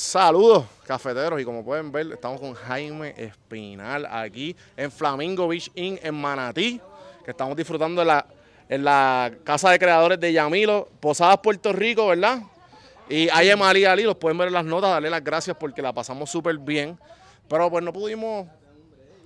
Saludos, cafeteros, y como pueden ver, estamos con Jaime Espinal aquí en Flamingo Beach Inn en Manatí, que estamos disfrutando en la, en la casa de creadores de Yamilo, Posadas Puerto Rico, ¿verdad? Y ahí María Ali, los pueden ver las notas, darle las gracias porque la pasamos súper bien, pero pues no pudimos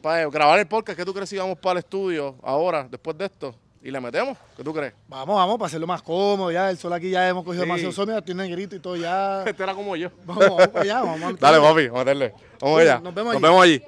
pues, grabar el podcast, que tú crees íbamos para el estudio ahora, después de esto? y la metemos. ¿Qué tú crees? Vamos, vamos, para hacerlo más cómodo. Ya el sol aquí ya hemos cogido demasiado sol. Mira, estoy negrito y todo ya. este era como yo. Vamos, vamos allá, vamos. Dale, papi, vamos a meterle. Vamos allá. Nos vemos allí. Nos vemos allí.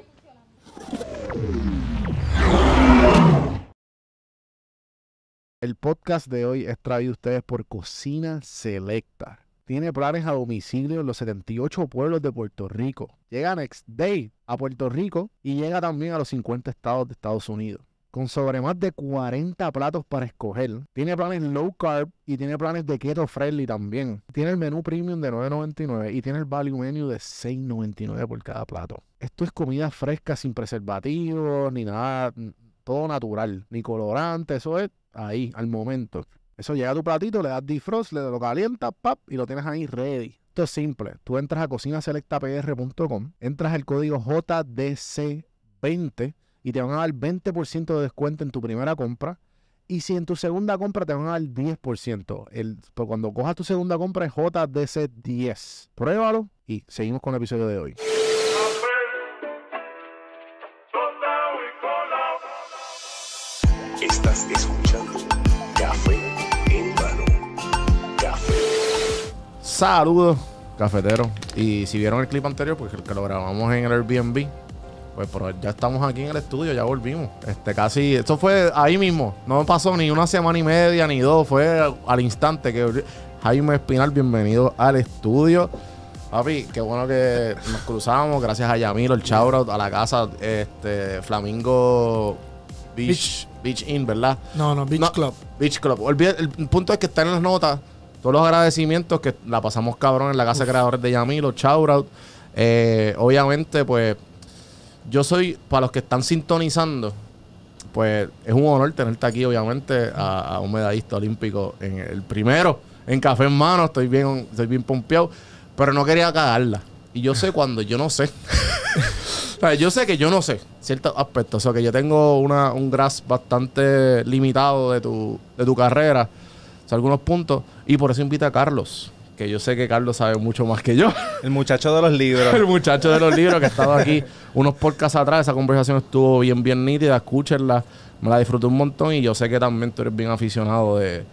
El podcast de hoy es traído a ustedes por Cocina Selecta. Tiene planes a domicilio en los 78 pueblos de Puerto Rico. Llega Next Day a Puerto Rico y llega también a los 50 estados de Estados Unidos con sobre más de 40 platos para escoger. Tiene planes low carb y tiene planes de keto friendly también. Tiene el menú premium de 9.99 y tiene el value menu de 6.99 por cada plato. Esto es comida fresca sin preservativos ni nada, todo natural, ni colorante, eso es ahí, al momento. Eso llega a tu platito, le das defrost, le lo calientas, pap, y lo tienes ahí ready. Esto es simple. Tú entras a cocinaselectapr.com, entras el código JDC20 y te van a dar 20% de descuento en tu primera compra. Y si en tu segunda compra te van a dar 10%, el, pues, cuando cojas tu segunda compra es JDC10. Pruébalo y seguimos con el episodio de hoy. Estás escuchando Saludos, cafetero. Y si vieron el clip anterior, pues que lo grabamos en el Airbnb pues, ya estamos aquí en el estudio, ya volvimos. Este, casi, esto fue ahí mismo. No pasó ni una semana y media, ni dos. Fue al, instante que Jaime Espinal, bienvenido al estudio. Papi, qué bueno que nos cruzamos. Gracias a Yamilo, el Chauro, a la casa, este, Flamingo Beach, Beach, Inn, ¿verdad? No, no, Beach Club. Beach Club. el, punto es que está en las notas todos los agradecimientos que la pasamos cabrón en la casa de creadores de Yamilo, shout eh, obviamente, pues yo soy, para los que están sintonizando, pues es un honor tenerte aquí, obviamente, a, un medallista olímpico en el primero, en café en mano, estoy bien, estoy bien pompeado, pero no quería cagarla. Y yo sé cuando yo no sé. yo sé que yo no sé ciertos aspectos. O sea, que yo tengo una, un grasp bastante limitado de tu, de tu carrera. O sea, algunos puntos. Y por eso invita a Carlos que yo sé que Carlos sabe mucho más que yo. El muchacho de los libros. el muchacho de los libros que estaba aquí unos porcas atrás. Esa conversación estuvo bien, bien nítida. Escúchenla. Me la disfruté un montón y yo sé que también tú eres bien aficionado de,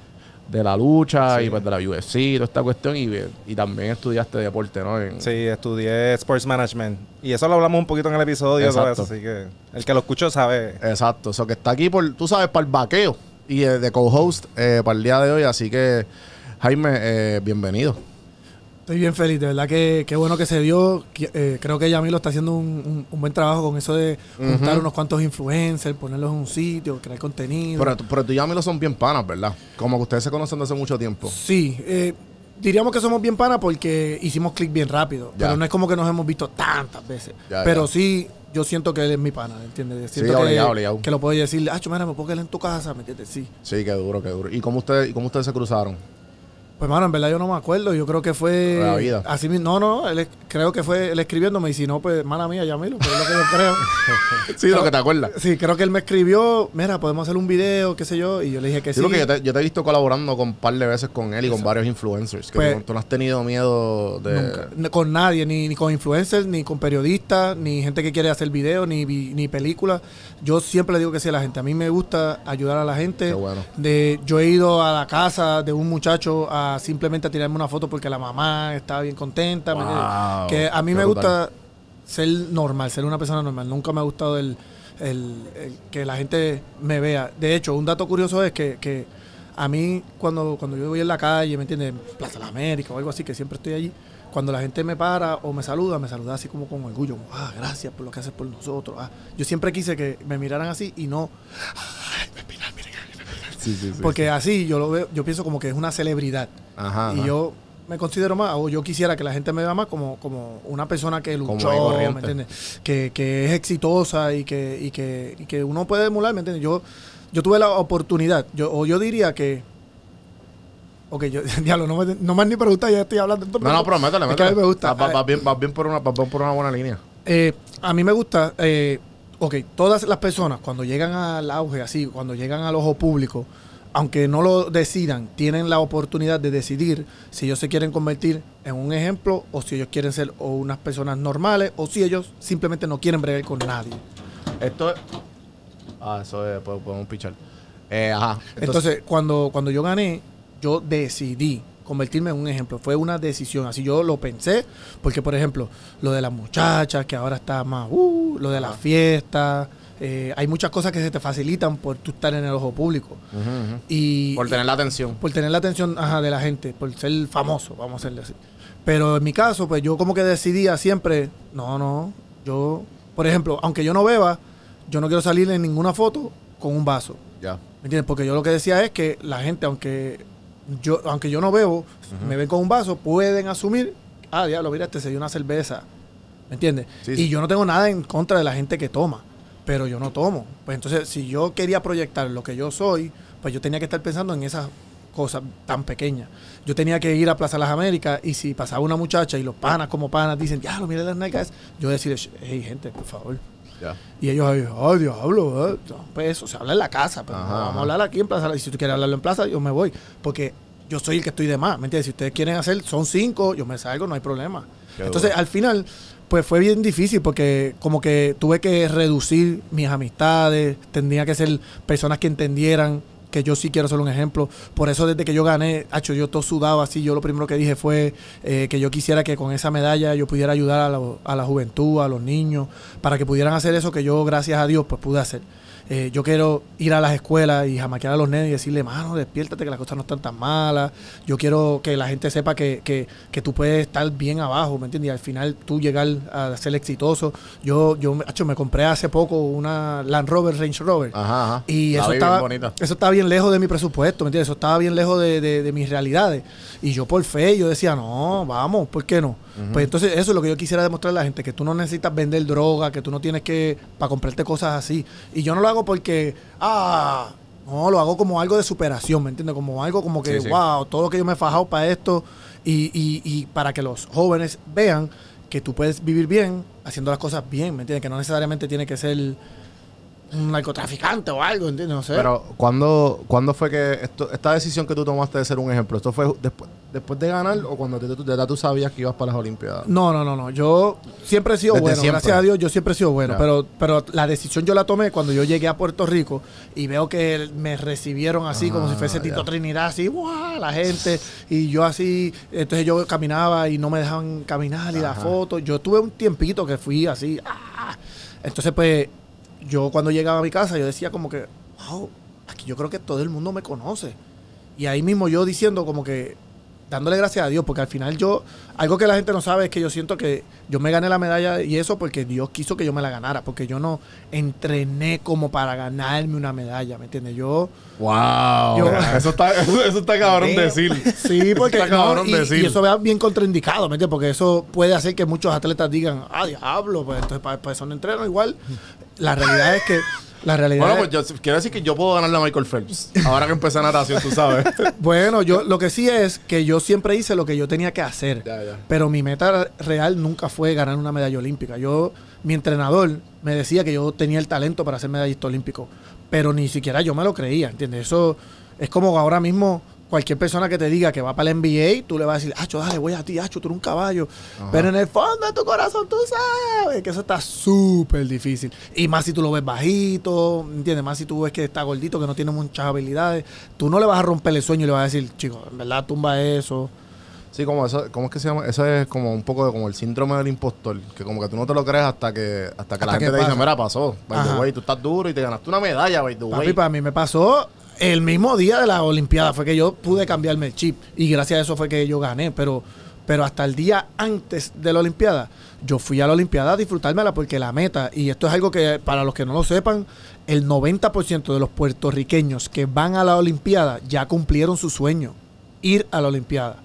la lucha y pues de la UFC y toda esta cuestión y, también estudiaste deporte, ¿no? sí, estudié Sports Management y eso lo hablamos un poquito en el episodio, ¿sabes? Así que el que lo escuchó sabe. Exacto, eso que está aquí, por, tú sabes, para el vaqueo y de, de co-host eh, para el día de hoy, así que... Jaime, eh, bienvenido. Estoy bien feliz, de verdad que qué bueno que se dio. Eh, creo que Yamilo está haciendo un, buen trabajo con eso de juntar unos cuantos influencers, ponerlos en un sitio, crear contenido. Pero, tú y Yamilo son bien panas, ¿verdad? Como que ustedes se conocen desde hace mucho tiempo. Sí, eh, diríamos que somos bien panas porque hicimos clic bien rápido. Pero no es como que nos hemos visto tantas veces. pero sí, yo siento que él es mi pana, ¿entiendes? Siento que, que lo puedo decirle. ah, mira, me puedo quedar en tu casa, ¿me Sí. Sí, qué duro, qué duro. ¿Y cómo ustedes, cómo ustedes se cruzaron? Pues, mano, en verdad yo no me acuerdo. Yo creo que fue. La vida. Así mismo. No, no, él, creo que fue él escribiéndome. Y si no, pues, mala mía, Yamilo. Pero es lo que yo creo. sí, lo que te acuerdas. Sí, creo que él me escribió. Mira, podemos hacer un video, qué sé yo. Y yo le dije que yo sí. Creo yo te, he visto colaborando con un par de veces con él y con varios influencers. Que pues, tú no has tenido miedo de. Nunca, con nadie, ni, con influencers, ni con periodistas, ni gente que quiere hacer videos, ni, ni películas. Yo siempre le digo que sí a la gente. A mí me gusta ayudar a la gente. bueno. De, yo he ido a la casa de un muchacho a simplemente a tirarme una foto porque la mamá estaba bien contenta. que a mí me gusta ser normal, ser una persona normal. Nunca me ha gustado el, el, que la gente me vea. De hecho, un dato curioso es que, a mí cuando, cuando yo voy en la calle, ¿me entiende Plaza de la América o algo así, que siempre estoy allí cuando la gente me para o me saluda, me saluda así como con orgullo, ah, gracias por lo que haces por nosotros. Ah". Yo siempre quise que me miraran así y no, porque así yo lo veo, yo pienso como que es una celebridad. Ajá, y yo me considero más, o yo quisiera que la gente me vea más como, como una persona que luchó, ¿me entiendes? Que, que, es exitosa y que, y que, y que uno puede emular, ¿me entiendes? Yo, yo tuve la oportunidad, yo, o yo diría que Ok, yo, diablo, no me, no me ni preguntado, ya estoy hablando. No, no, pero que a mí me gusta. Vas va, eh, bien, bien, por una, por una buena línea. Eh, a mí me gusta eh, ok, todas las personas cuando llegan al auge, así, cuando llegan al ojo público, aunque no lo decidan, tienen la oportunidad de decidir si ellos se quieren convertir en un ejemplo o si ellos quieren ser unas personas normales o si ellos simplemente no quieren bregar con nadie. Esto Ah, eso es, podemos pichar. Eh, ajá. Entonces, cuando, cuando yo gané, yo decidí convertirme en un ejemplo. Fue una decisión, así yo lo pensé, porque por ejemplo, lo de las muchachas, que ahora está más, uh, lo de las fiestas, eh, hay muchas cosas que se te facilitan por tú estar en el ojo público. Y, por tener la atención. Por tener la atención de la gente, por ser famoso, vamos a hacerle así. Pero en mi caso, pues yo como que decidía siempre, no, no, yo, por ejemplo, aunque yo no beba, yo no quiero salir en ninguna foto con un vaso. Ya. ¿Me entiendes? Porque yo lo que decía es que la gente, aunque yo, aunque yo no bebo, me ven con un vaso, pueden asumir, ah, diablo, mira, este se dio una cerveza. ¿Me entiendes? Y yo no tengo nada en contra de la gente que toma, pero yo no tomo. Pues entonces, si yo quería proyectar lo que yo soy, pues yo tenía que estar pensando en esas cosas tan pequeñas. Yo tenía que ir a Plaza Las Américas y si pasaba una muchacha y los panas como panas dicen, diablo, mira las negras yo decir, hey, gente, por favor y ellos ahí, ay, diablo, pues eso se habla en la casa, pero pues, vamos a hablar aquí en plaza. Y si tú quieres hablarlo en plaza, yo me voy. Porque yo soy el que estoy de más, ¿me entiendes? Si ustedes quieren hacer, son cinco, yo me salgo, no hay problema. Entonces, al final, pues fue bien difícil porque como que tuve que reducir mis amistades, tendría que ser personas que entendieran que yo sí quiero ser un ejemplo. Por eso desde que yo gané, hecho yo todo sudado así, yo lo primero que dije fue eh, que yo quisiera que con esa medalla yo pudiera ayudar a la, juventud, a los niños, para que pudieran hacer eso que yo, gracias a Dios, pues pude hacer. Eh, yo quiero ir a las escuelas y jamaquear a los nenes y decirle, mano, despiértate que las cosas no están tan malas. Yo quiero que la gente sepa que, tú puedes estar bien abajo, ¿me entiendes? Y al final tú llegar a ser exitoso. Yo, yo, hecho, me compré hace poco una Land Rover Range Rover. Ajá, Y eso estaba, eso estaba bien lejos de mi presupuesto, ¿me entiendes? Eso estaba bien lejos de, mis realidades. Y yo por fe, yo decía, no, vamos, ¿por qué no? Pues entonces eso es lo que yo quisiera demostrar a la gente, que tú no necesitas vender droga, que tú no tienes que, para comprarte cosas así. Y yo no lo hago porque, ah, no, lo hago como algo de superación, ¿me entiendes? Como algo como que, wow, todo lo que yo me he fajado para esto y, y para que los jóvenes vean que tú puedes vivir bien haciendo las cosas bien, ¿me entiendes? Que no necesariamente tiene que ser un narcotraficante o algo, ¿entiendes? No sé. Pero, ¿cuándo, fue que esta decisión que tú tomaste de ser un ejemplo, esto fue después, después de ganar o cuando te, tú sabías que ibas para las Olimpiadas? No, no, no, no. Yo siempre he sido bueno, gracias a Dios, yo siempre he sido bueno. Pero, pero la decisión yo la tomé cuando yo llegué a Puerto Rico y veo que me recibieron así, como si fuese ah, Tito Trinidad, así, ¡buah! La gente. Y yo así, entonces yo caminaba y no me dejaban caminar y la fotos Yo tuve un tiempito que fui así, ¡ah! Entonces, pues yo cuando llegaba a mi casa, yo decía como que, wow, aquí yo creo que todo el mundo me conoce. Y ahí mismo yo diciendo como que, dándole gracias a Dios, porque al final yo, algo que la gente no sabe es que yo siento que yo me gané la medalla y eso porque Dios quiso que yo me la ganara, porque yo no entrené como para ganarme una medalla, ¿me entiendes? Yo... ¡Wow! eso, está, eso, está cabrón decir. Sí, porque... cabrón decir. eso vea bien contraindicado, ¿me entiendes? Porque eso puede hacer que muchos atletas digan, ah, diablo, pues entonces para eso no entreno igual la realidad es que. La realidad bueno, pues yo, quiero decir que yo puedo ganarle a Michael Phelps. Ahora que empecé natación, tú sabes. bueno, yo lo que sí es que yo siempre hice lo que yo tenía que hacer. Pero mi meta real nunca fue ganar una medalla olímpica. Yo, mi entrenador me decía que yo tenía el talento para ser medallista olímpico. Pero ni siquiera yo me lo creía, ¿entiendes? Eso es como ahora mismo cualquier persona que te diga que va para el NBA, tú le vas a decir, Acho, dale, voy a ti, Acho, tú eres un caballo. Pero en el fondo de tu corazón tú sabes que eso está súper difícil. Y más si tú lo ves bajito, ¿entiendes? Más si tú ves que está gordito, que no tiene muchas habilidades. Tú no le vas a romper el sueño y le vas a decir, chico, en verdad tumba eso. Sí, como eso, ¿cómo es que se llama? Eso es como un poco de, como el síndrome del impostor, que como que tú no te lo crees hasta que hasta que la gente te dice, mira, pasó, by the tú estás duro y te ganaste una medalla, by the para mí me pasó el mismo día de la Olimpiada fue que yo pude cambiarme el chip y gracias a eso fue que yo gané, pero, pero hasta el día antes de la Olimpiada, yo fui a la Olimpiada a disfrutármela porque la meta, y esto es algo que para los que no lo sepan, el 90% de los puertorriqueños que van a la Olimpiada ya cumplieron su sueño, ir a la Olimpiada.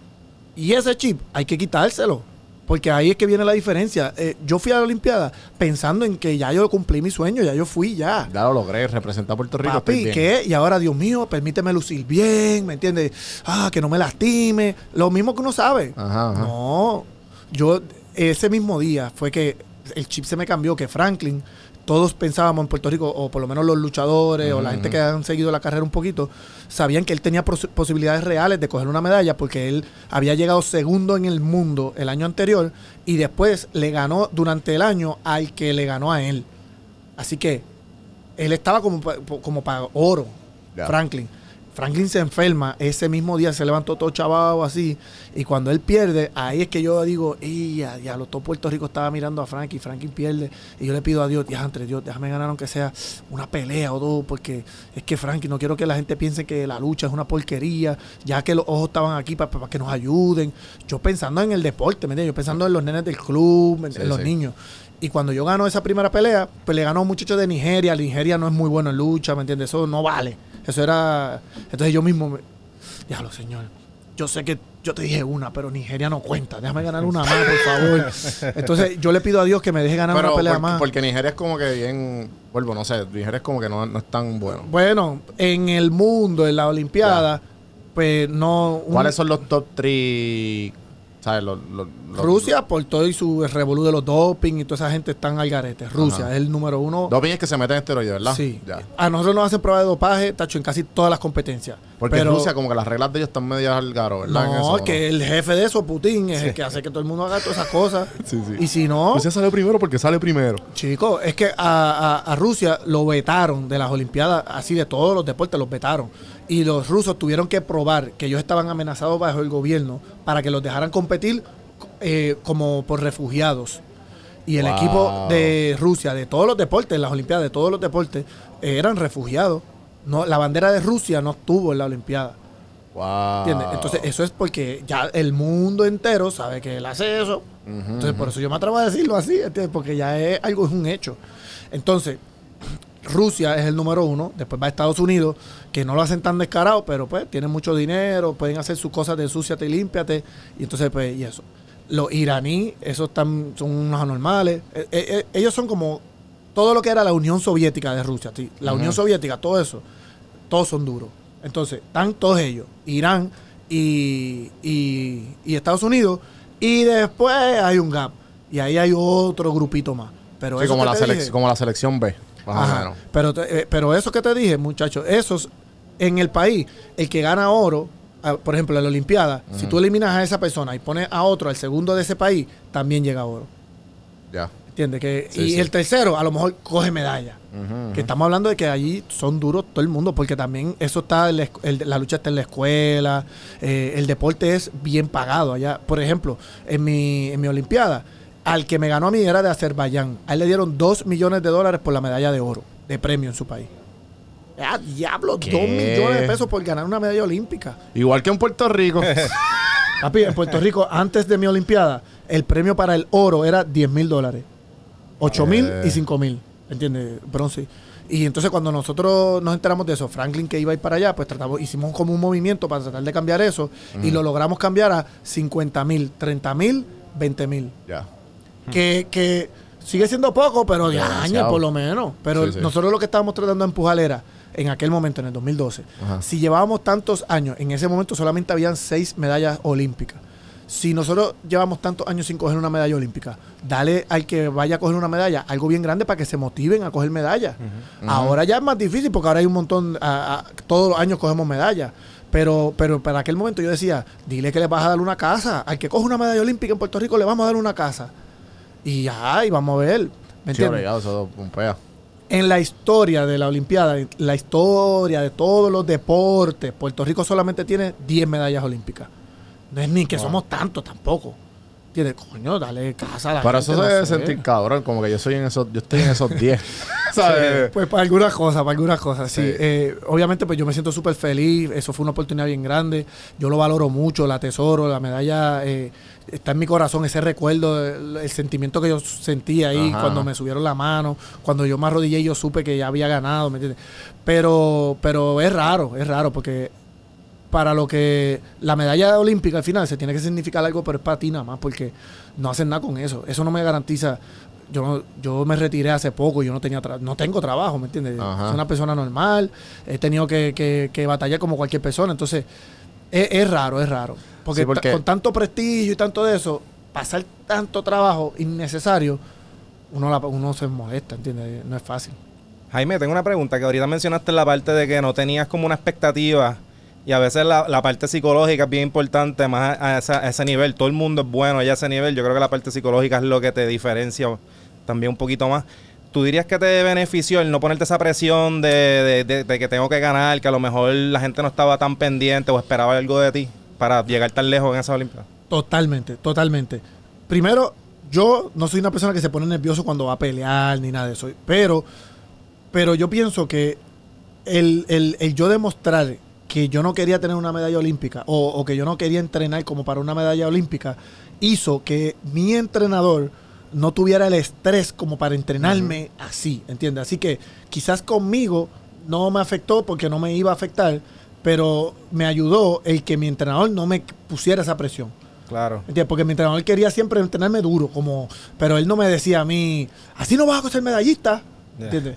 Y ese chip hay que quitárselo. Porque ahí es que viene la diferencia. Eh, yo fui a la Olimpiada pensando en que ya yo cumplí mi sueño, ya yo fui, ya. Ya lo logré, representar a Puerto Rico. Papi, ¿qué? Y ahora, Dios mío, permíteme lucir bien, ¿me entiendes? Ah, que no me lastime. Lo mismo que uno sabe. ajá. No, yo ese mismo día fue que el chip se me cambió, que Franklin todos pensábamos en Puerto Rico, o por lo menos los luchadores o la gente que han seguido la carrera un poquito, sabían que él tenía posibilidades reales de coger una medalla porque él había llegado segundo en el mundo el año anterior y después le ganó durante el año al que le ganó a él. Así que él estaba como, como para oro, Franklin. Franklin se enferma, ese mismo día se levantó todo chavado así, y cuando él pierde, ahí es que yo digo, y a los todo Puerto Rico estaba mirando a Franklin, Franklin pierde, y yo le pido a Dios, ya entre Dios, déjame ganar aunque sea una pelea o dos, porque es que Franklin, no quiero que la gente piense que la lucha es una porquería, ya que los ojos estaban aquí para, que nos ayuden, yo pensando en el deporte, ¿me entiendes? Yo pensando en los nenes del club, en los niños. Y cuando yo gano esa primera pelea, pues le ganó a un muchacho de Nigeria. Nigeria no es muy bueno en lucha, ¿me entiendes? Eso no vale. Eso era. Entonces yo mismo me. señor. Yo sé que yo te dije una, pero Nigeria no cuenta. Déjame ganar una más, por favor. Entonces, yo le pido a Dios que me deje ganar una pelea más. Porque Nigeria es como que bien. Vuelvo, no sé. Nigeria es como que no, es tan bueno. Bueno, en el mundo, en la Olimpiada, pues no. ¿Cuáles son los top 3 Rusia por todo y su revolú de los doping y toda esa gente están al garete. Rusia es el número uno. Doping es que se meten en esteroides, ¿verdad? Sí. A nosotros nos hacen pruebas de dopaje, tacho, en casi todas las competencias. Porque Rusia como que las reglas de ellos están medio al garo, ¿verdad? No, que el jefe de eso, Putin, es el que hace que todo el mundo haga todas esas cosas. sí, sí. Y si no... Rusia sale primero porque sale primero. Chico, es que a, a, Rusia lo vetaron de las Olimpiadas, así de todos los deportes los vetaron y los rusos tuvieron que probar que ellos estaban amenazados bajo el gobierno para que los dejaran competir eh, como por refugiados. Y el equipo de Rusia, de todos los deportes, las Olimpiadas, de todos los deportes, eh, eran refugiados. No, la bandera de Rusia no estuvo en la Olimpiada. Wow. ¿Entiendes? Entonces, eso es porque ya el mundo entero sabe que él hace eso. Entonces, por eso yo me atrevo a decirlo así, ¿entiendes? Porque ya es algo, es un hecho. Entonces, Rusia es el número uno, después va Estados Unidos, que no lo hacen tan descarado, pero pues tienen mucho dinero, pueden hacer sus cosas de ensuciate, y límpiate, y entonces pues, y eso. Los iraníes esos están, son unos anormales. Eh, eh, eh, ellos son como todo lo que era la Unión Soviética de Rusia, la Unión Soviética, todo eso, todos son duros. Entonces, están todos ellos, Irán y, y, Estados Unidos, y después hay un gap, y ahí hay otro grupito más. Pero como, la como la selección B. Pero, eh, pero eso que te dije, muchachos, esos en el país, el que gana oro, ah, por ejemplo, en la Olimpiada, si tú eliminas a esa persona y pones a otro, al segundo de ese país, también llega oro. Ya. ¿Entiendes? Que, y el tercero a lo mejor coge medalla. Que estamos hablando de que allí son duros todo el mundo, porque también eso está, la, lucha está en la escuela, eh, el deporte es bien pagado allá. Por ejemplo, en mi, en mi Olimpiada, al que me ganó a mí era de Azerbaiyán. A él le dieron 2 millones de dólares por la medalla de oro, de premio en su país. ¡Ah, diablo! 2 millones de pesos por ganar una medalla olímpica. Igual que en Puerto Rico. en Puerto Rico, antes de mi Olimpiada, el premio para el oro era 10 mil dólares. 8 mil y 5 eh. mil. ¿Entiendes? Bronce. Y entonces cuando nosotros nos enteramos de eso, Franklin que iba a ir para allá, pues tratamos, hicimos como un movimiento para tratar de cambiar eso y lo logramos cambiar a 50 mil, 30 mil, 20 mil. Ya que, sigue siendo poco, pero de años por lo menos. Pero nosotros lo que estábamos tratando de empujar era, en aquel momento, en el 2012, si llevábamos tantos años, en ese momento solamente habían seis medallas olímpicas. Si nosotros llevamos tantos años sin coger una medalla olímpica, dale al que vaya a coger una medalla algo bien grande para que se motiven a coger medallas. Ahora ya es más difícil porque ahora hay un montón, todos los años cogemos medallas. Pero, pero para aquel momento yo decía, dile que le vas a dar una casa. Al que coge una medalla olímpica en Puerto Rico le vamos a dar una casa. Y ya, y vamos a ver. En la historia de la Olimpiada, la historia de todos los deportes, Puerto Rico solamente tiene 10 medallas olímpicas. No es ni que somos tantos tampoco. Tiene, coño, dale casa a la Para eso se debe sentir cabrón, como que yo soy en esos, yo estoy en esos 10. pues para algunas cosas, para algunas cosas, sí. Eh, obviamente, pues yo me siento súper feliz. Eso fue una oportunidad bien grande. Yo lo valoro mucho, la tesoro, la medalla. Eh, está en mi corazón ese recuerdo, el, sentimiento que yo sentí ahí cuando me subieron la mano, cuando yo me arrodillé y yo supe que ya había ganado, ¿me entiendes? Pero, pero es raro, es raro, porque para lo que la medalla olímpica al final se tiene que significar algo, pero es para ti nada más, porque no hacen nada con eso. Eso no me garantiza. Yo, yo me retiré hace poco, yo no tenía no tengo trabajo, ¿me entiendes? Soy una persona normal, he tenido que, que, batallar como cualquier persona, entonces es raro, es raro. Porque, con tanto prestigio y tanto de eso, pasar tanto trabajo innecesario, uno, uno se molesta, ¿entiendes? No es fácil. Jaime, tengo una pregunta que ahorita mencionaste la parte de que no tenías como una expectativa y a veces la, parte psicológica es bien importante, más a, ese nivel. Todo el mundo es bueno a ese nivel. Yo creo que la parte psicológica es lo que te diferencia también un poquito más. ¿Tú dirías que te benefició el no ponerte esa presión de, de, de que tengo que ganar, que a lo mejor la gente no estaba tan pendiente o esperaba algo de ti? para llegar tan lejos en esa Olimpia? Totalmente, totalmente. Primero, yo no soy una persona que se pone nervioso cuando va a pelear ni nada de eso, pero, pero yo pienso que el, yo demostrar que yo no quería tener una medalla olímpica o, que yo no quería entrenar como para una medalla olímpica hizo que mi entrenador no tuviera el estrés como para entrenarme así, ¿entiendes? Así que quizás conmigo no me afectó porque no me iba a afectar, pero me ayudó el que mi entrenador no me pusiera esa presión. Claro. Porque mi entrenador quería siempre entrenarme duro, como, pero él no me decía a mí, así no vas a ser medallista. ¿Entiendes?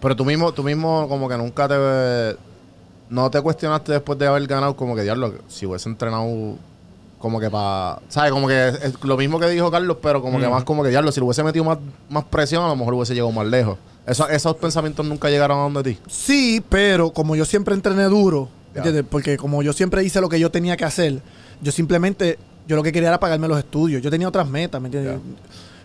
Pero tú mismo, tú mismo como que nunca te no te cuestionaste después de haber ganado como que diablo, si hubiese entrenado como que para, ¿sabes? Como que lo mismo que dijo Carlos, pero como que mm. más como que diablo, si le hubiese metido más, más presión, a lo mejor hubiese llegado más lejos esos pensamientos nunca llegaron a donde ti. Sí, pero como yo siempre entrené duro, porque como yo siempre hice lo que yo tenía que hacer, yo simplemente, yo lo que quería era pagarme los estudios. Yo tenía otras metas, ¿me entiendes?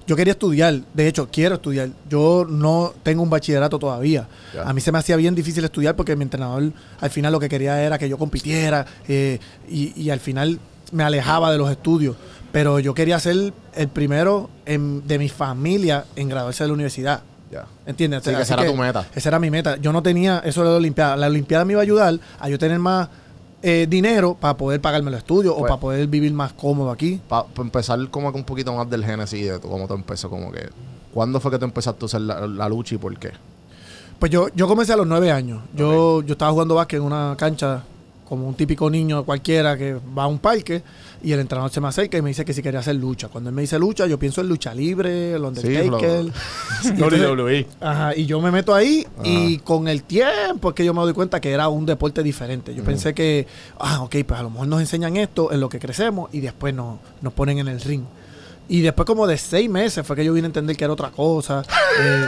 Yo quería estudiar, de hecho, quiero estudiar. Yo no tengo un bachillerato todavía. A mí se me hacía bien difícil estudiar porque mi entrenador al final lo que quería era que yo compitiera eh, y, al final me alejaba de los estudios. Pero yo quería ser el primero de mi familia en graduarse de la universidad. Ya. ¿Entiendes? Sí, esa era tu meta. Esa era mi meta. Yo no tenía eso de la Olimpiada. La Olimpiada me iba a ayudar a yo tener más eh, dinero para poder pagarme los estudios o pues para poder vivir más cómodo aquí. Para empezar como que un poquito más del génesis de cómo te empezó, como que... ¿Cuándo fue que te empezaste a hacer la, lucha y por qué? Pues yo, yo comencé a los nueve años. Yo, yo estaba jugando básquet en una cancha como un típico niño cualquiera que va a un parque y el entrenador se me acerca y me dice que si quería hacer lucha. Cuando él me dice lucha, yo pienso en lucha libre, el Undertaker. y yo me meto ahí y con el tiempo que yo me doy cuenta que era un deporte diferente. Yo pensé que, ah, ok, pues a lo mejor nos enseñan esto en lo que crecemos y después nos, nos ponen en el ring. Y después como de seis meses fue que yo vine a entender que era otra cosa. Eh,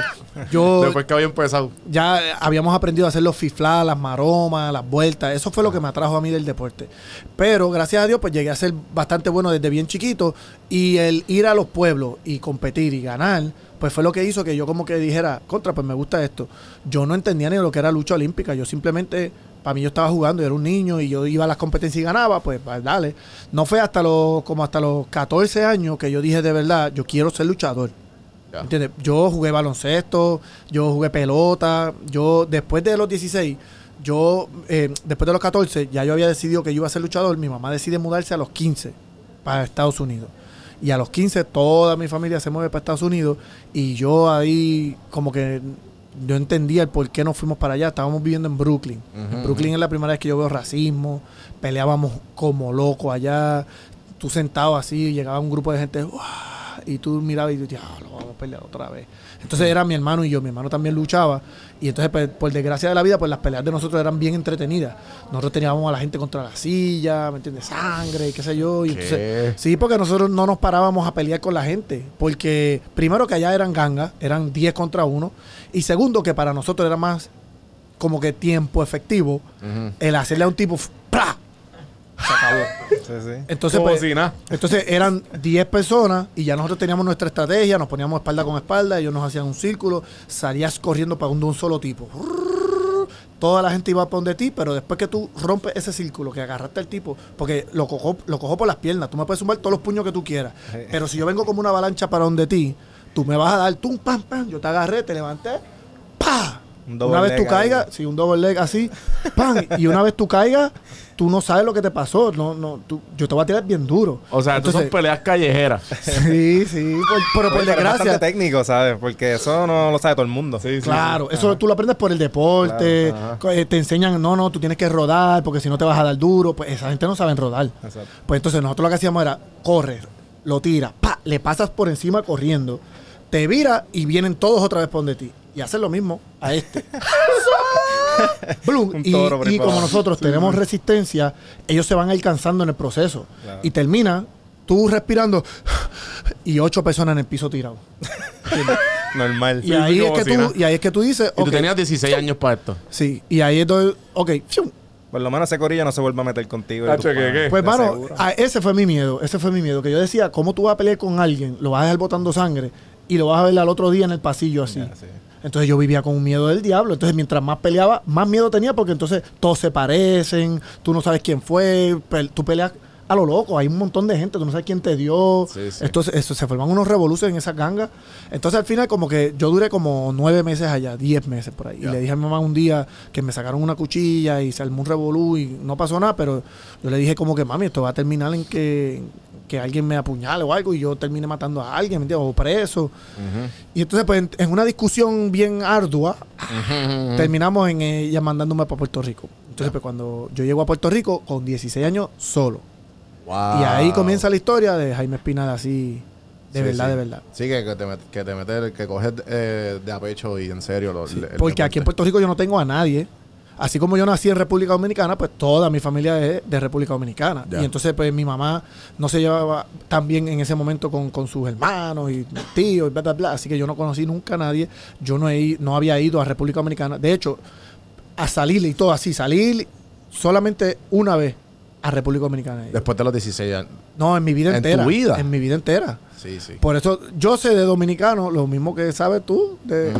yo, después que había empezado. Ya habíamos aprendido a hacer los fifladas, las maromas, las vueltas. Eso fue lo que me atrajo a mí del deporte. Pero gracias a Dios pues llegué a ser bastante bueno desde bien chiquito. Y el ir a los pueblos y competir y ganar, pues fue lo que hizo que yo como que dijera, contra, pues me gusta esto. Yo no entendía ni lo que era lucha olímpica. Yo simplemente para mí yo estaba jugando, yo era un niño y yo iba a las competencias y ganaba, pues, pues dale. No fue hasta los, como hasta los 14 años que yo dije de verdad, yo quiero ser luchador. Yo jugué baloncesto, yo jugué pelota, yo después de los 16, yo, eh, después de los 14, ya yo había decidido que yo iba a ser luchador, mi mamá decide mudarse a los 15 para Estados Unidos. Y a los 15 toda mi familia se mueve para Estados Unidos y yo ahí como que yo entendía el por qué nos fuimos para allá. Estábamos viviendo en Brooklyn. en Brooklyn es la primera vez que yo veo racismo. Peleábamos como locos allá. Tú sentado así, llegaba un grupo de gente, y tú mirabas y dices, ya lo vamos a pelear otra vez. Entonces era mi hermano y yo, mi hermano también luchaba. Y entonces, pues, por desgracia de la vida, pues las peleas de nosotros eran bien entretenidas. Nosotros teníamos a la gente contra la silla, ¿me entiendes? Sangre y qué sé yo. Y sí, porque nosotros no nos parábamos a pelear con la gente. Porque, primero, que allá eran gangas, eran 10 contra 1. Y segundo, que para nosotros era más como que tiempo efectivo el hacerle a un tipo se acabó. Entonces, pues, entonces eran 10 personas y ya nosotros teníamos nuestra estrategia, nos poníamos espalda con espalda, ellos nos hacían un círculo, salías corriendo para un, un solo tipo. Toda la gente iba para donde ti, pero después que tú rompes ese círculo, que agarraste al tipo, porque lo cojo, lo cojo por las piernas, tú me puedes sumar todos los puños que tú quieras, pero si yo vengo como una avalancha para donde ti, tú me vas a dar tú un pam, pam, yo te agarré, te levanté, ¡pa! una vez tú caigas, si un double leg así, ¡pam! y una vez tú caigas, tú no sabes lo que te pasó. No, no, tú, yo te voy a tirar bien duro. O sea, Entonces, son peleas callejeras. sí, sí. pero por desgracia. Pero técnico, ¿sabes? Porque eso no lo sabe todo el mundo. claro, eso tú lo aprendes por el deporte. Eh, te enseñan, no, no, tú tienes que rodar porque si no te vas a dar duro. Pues esa gente no sabe rodar. Pues entonces nosotros lo que hacíamos era correr, lo tira pa, le pasas por encima corriendo, te vira y vienen todos otra vez por donde ti y hacer lo mismo a este. y, y, como nosotros tenemos resistencia, ellos se van alcanzando en el proceso. Y termina tú respirando y ocho personas en el piso tirado. Normal. Y ahí, es que tú, y ahí es que tú dices. y tú tenías 16 años para esto. Sí, y ahí es donde. Ok, por lo menos ese corillo no se vuelva a meter contigo. Pues, mano, ah, ese fue mi miedo. Ese fue mi miedo. Que yo decía, ¿cómo tú vas a pelear con alguien? Lo vas a dejar botando sangre y lo vas a ver al otro día en el pasillo así. Entonces yo vivía con un miedo del diablo. Entonces mientras más peleaba, más miedo tenía porque entonces todos se parecen, tú no sabes quién fue, tú peleas a lo loco, hay un montón de gente, tú no sabes quién te dio. Entonces se forman unos revoluciones en esa gangas. Entonces al final como que yo duré como nueve meses allá, diez meses por ahí. Y le dije a mi mamá un día que me sacaron una cuchilla y se armó un revolú y no pasó nada, pero yo le dije como que mami, esto va a terminar en que que alguien me apuñale o algo y yo termine matando a alguien, ¿me entiendes? O preso. Y entonces, pues, en, una discusión bien ardua, terminamos en ella mandándome para Puerto Rico. Entonces, pues, cuando yo llego a Puerto Rico, con 16 años, solo. Y ahí comienza la historia de Jaime Espinal así... De verdad, de verdad. Sí, que, que te, metes, que te coges eh, de a pecho y en serio. porque aquí en Puerto Rico yo no tengo a nadie así como yo nací en República Dominicana, pues toda mi familia es de República Dominicana. Y entonces, pues mi mamá no se llevaba tan bien en ese momento con, sus hermanos y tíos y bla, bla, bla. Así que yo no conocí nunca a nadie. Yo no, he, no había ido a República Dominicana. De hecho, a salir y todo así, salir solamente una vez a República Dominicana. Después de los 16 años. No, en mi vida entera. En vida. En mi vida entera. Sí, sí. Por eso yo sé de dominicano lo mismo que sabes tú. De,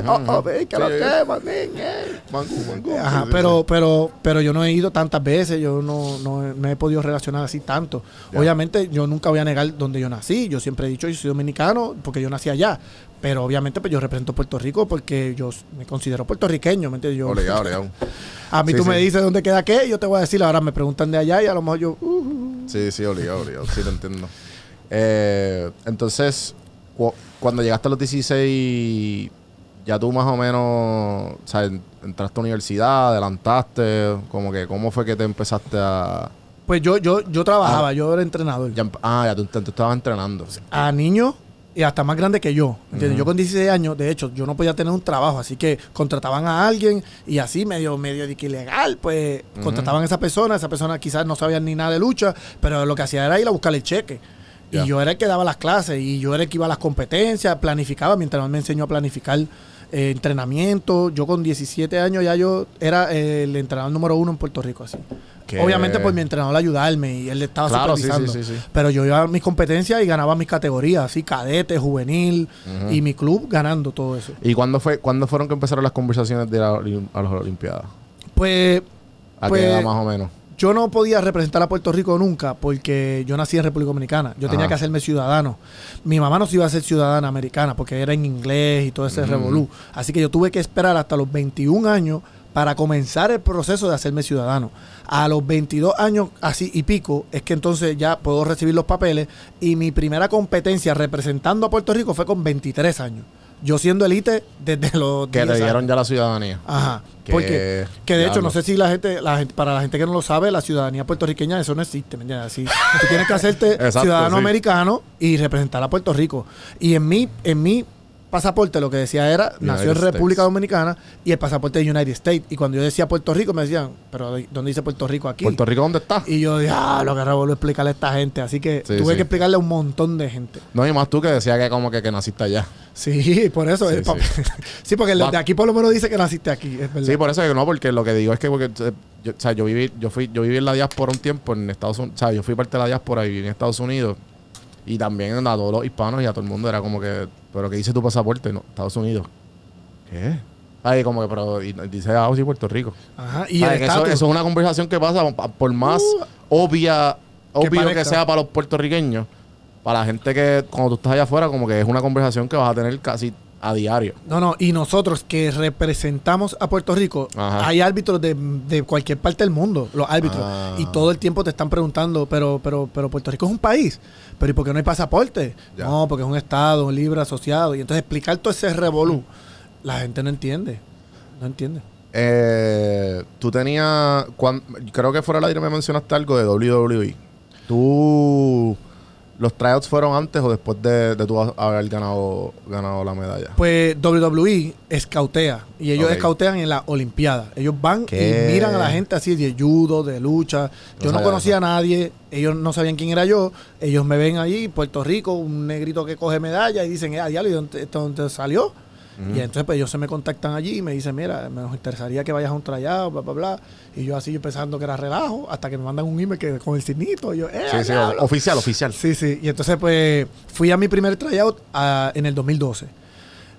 pero, pero, pero yo no he ido tantas veces, yo no, no, he podido relacionar así tanto. Obviamente, yo nunca voy a negar donde yo nací. Yo siempre he dicho, yo soy dominicano porque yo nací allá. Pero obviamente pues yo represento Puerto Rico porque yo me considero puertorriqueño, ¿me entiendes? A mí tú me dices dónde queda qué, yo te voy a decir, ahora me preguntan de allá y a lo mejor yo... Uh, uh, uh. Sí, sí, obligado, obligado, sí lo entiendo. Eh, entonces, cuando llegaste a los 16, ya tú más o menos, o sea, entraste a universidad, adelantaste, como que, ¿cómo fue que te empezaste a...? Pues yo, yo, yo trabajaba, ah. yo era entrenador. ah, ya tú, estabas entrenando. A niños y hasta más grande que yo. Yo con 16 años, de hecho, yo no podía tener un trabajo, así que contrataban a alguien y así medio, medio ilegal, pues contrataban a esa persona, esa persona quizás no sabía ni nada de lucha, pero lo que hacía era ir a buscarle el cheque. Y yo era el que daba las clases y yo era el que iba a las competencias, planificaba, mientras me enseñó a planificar eh, entrenamiento. Yo con 17 años ya yo era el entrenador número uno en Puerto Rico, así. Obviamente por pues, mi entrenador ayudarme y él estaba supervisando. pero yo iba a mis competencias y ganaba mis categorías, así, cadete, juvenil y mi club ganando todo eso. ¿Y cuándo, fue, cuándo fueron que empezaron las conversaciones de a las Olimpiadas? Pues... ¿A qué pues edad más o menos? Yo no podía representar a Puerto Rico nunca porque yo nací en República Dominicana. Yo tenía que hacerme ciudadano. Mi mamá no se iba a ser ciudadana americana porque era en inglés y todo ese revolú. Así que yo tuve que esperar hasta los 21 años para comenzar el proceso de hacerme ciudadano. A los 22 años así y pico es que entonces ya puedo recibir los papeles y mi primera competencia representando a Puerto Rico fue con 23 años yo siendo élite desde los que le dieron ya la ciudadanía ajá porque que de hecho no sé si la gente, la para la gente que no lo sabe la ciudadanía puertorriqueña eso no existe ¿me entiendes? tú tienes que hacerte ciudadano americano y representar a Puerto Rico y en mi en mi pasaporte, lo que decía era, nació en República Dominicana y el pasaporte de United States. Y cuando yo decía Puerto Rico, me decían, pero ¿dónde dice Puerto Rico aquí? ¿Puerto Rico dónde está? Y yo, ah, lo que a explicarle a esta gente. Así que tuve que explicarle a un montón de gente. No, y más tú que decías que como que, naciste allá. Sí, por eso. Sí, eh, porque de aquí por lo menos dice que naciste aquí. Es verdad. Sí, por eso que no, porque lo que digo es que porque, eh, yo, o sea, yo, viví, yo, fui, yo viví en la diáspora un tiempo en Estados Unidos. O sea, yo fui parte de la diáspora y viví en Estados Unidos. Y también a todos los hispanos y a todo el mundo era como que, ¿pero qué dice tu pasaporte? No, Estados Unidos. ¿Qué? Ahí como que, pero y, dice ah, sí, Puerto Rico. Ajá, y eso, es una conversación que pasa por más uh. obvia, obvio que sea para los puertorriqueños. Para la gente que cuando tú estás allá afuera, como que es una conversación que vas a tener casi a diario. No, no, y nosotros que representamos a Puerto Rico, hay árbitros de, cualquier parte del mundo, los árbitros, ah. y todo el tiempo te están preguntando, pero, pero, pero Puerto Rico es un país, pero ¿y por qué no hay pasaporte? No, porque es un estado, libre, asociado, y entonces explicar todo ese revolú, la gente no entiende, no entiende. Eh, tú tenías, creo que fuera la aire me mencionaste algo de WWE. Tú ¿Los tryouts fueron antes o después de, de tú haber ganado, ganado la medalla? Pues WWE escautea y ellos escautean en la Olimpiada. Ellos van y miran a la gente así de judo, de lucha. Yo no, conocía a nadie, ellos no sabían quién era yo. Ellos me ven ahí, Puerto Rico, un negrito que coge medalla y dicen, eh, diálogo ¿y dónde salió? Y entonces pues ellos se me contactan allí y me dicen, mira, me nos interesaría que vayas a un tryout, bla, bla, bla. Y yo así yo pensando que era relajo, hasta que me mandan un email que, con el signito. Eh, sí, sí, oficial, oficial. Sí, sí. Y entonces pues fui a mi primer tryout ah, en el 2012.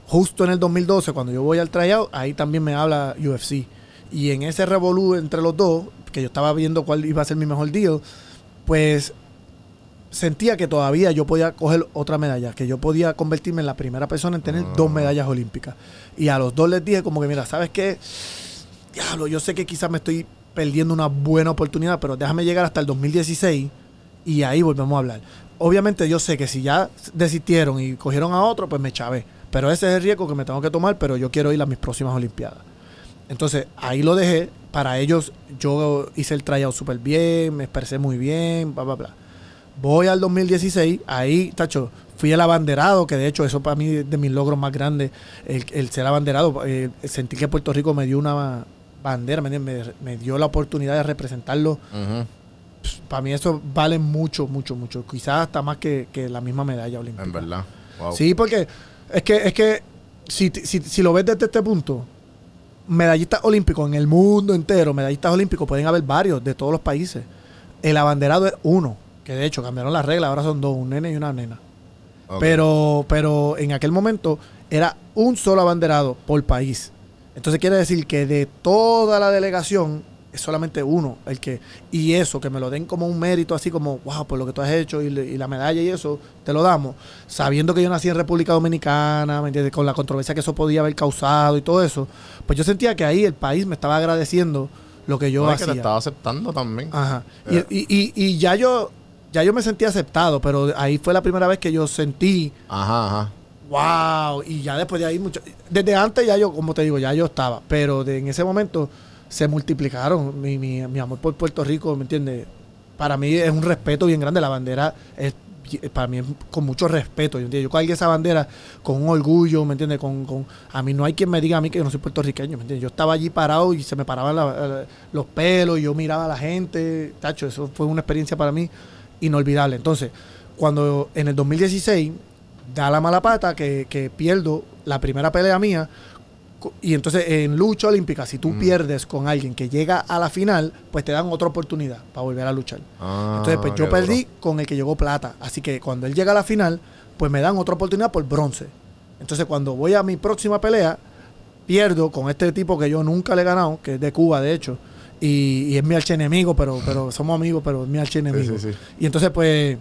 Justo en el 2012, cuando yo voy al tryout, ahí también me habla UFC. Y en ese revolú entre los dos, que yo estaba viendo cuál iba a ser mi mejor deal, pues sentía que todavía yo podía coger otra medalla, que yo podía convertirme en la primera persona en tener dos ah. medallas olímpicas. Y a los dos les dije como que, mira, ¿sabes qué? Diablo, yo sé que quizás me estoy perdiendo una buena oportunidad, pero déjame llegar hasta el 2016 y ahí volvemos a hablar. Obviamente yo sé que si ya desistieron y cogieron a otro, pues me chavé. Pero ese es el riesgo que me tengo que tomar, pero yo quiero ir a mis próximas Olimpiadas. Entonces ahí lo dejé. Para ellos yo hice el tryout súper bien, me expresé muy bien, bla, bla, bla. Voy al 2016, ahí, tacho, fui el abanderado, que de hecho eso para mí de mis logros más grandes, el, ser abanderado. Eh, sentí que Puerto Rico me dio una bandera, me, dio la oportunidad de representarlo. Pues, para mí eso vale mucho, mucho, mucho. Quizás hasta más que, la misma medalla olímpica. En verdad. Sí, porque es que, es que si, si lo ves desde este punto, medallistas olímpicos en el mundo entero, medallistas olímpicos pueden haber varios de todos los países. El abanderado es uno que de hecho cambiaron las reglas, ahora son dos, un nene y una nena. Pero, pero en aquel momento era un solo abanderado por país. Entonces quiere decir que de toda la delegación es solamente uno el que... Y eso, que me lo den como un mérito, así como, wow, por lo que tú has hecho y, la medalla y eso, te lo damos. Sabiendo que yo nací en República Dominicana, Con la controversia que eso podía haber causado y todo eso. Pues yo sentía que ahí el país me estaba agradeciendo lo que yo hacía. que te estaba aceptando también. Ajá. Eh. Y, y, y, y, ya yo ya yo me sentí aceptado, pero ahí fue la primera vez que yo sentí. Ajá, ajá. Wow, y ya después de ahí mucho desde antes ya yo, como te digo, ya yo estaba, pero en ese momento se multiplicaron mi, mi, amor por Puerto Rico, ¿me entiendes? Para mí es un respeto bien grande la bandera es para mí es con mucho respeto, Yo cargué esa bandera con un orgullo, ¿me entiendes? Con, con, a mí no hay quien me diga a mí que yo no soy puertorriqueño, ¿me entiendes? Yo estaba allí parado y se me paraban los pelos, y yo miraba a la gente, tacho, eso fue una experiencia para mí inolvidable. Entonces, cuando en el 2016 da la mala pata que, pierdo la primera pelea mía, y entonces en lucha olímpica, si tú mm. pierdes con alguien que llega a la final, pues te dan otra oportunidad para volver a luchar. Ah, entonces, pues yo perdí con el que llegó plata. Así que cuando él llega a la final, pues me dan otra oportunidad por bronce. Entonces, cuando voy a mi próxima pelea, pierdo con este tipo que yo nunca le he ganado, que es de Cuba, de hecho y, es mi archienemigo, pero, pero somos amigos, pero es mi archienemigo. Y entonces, pues,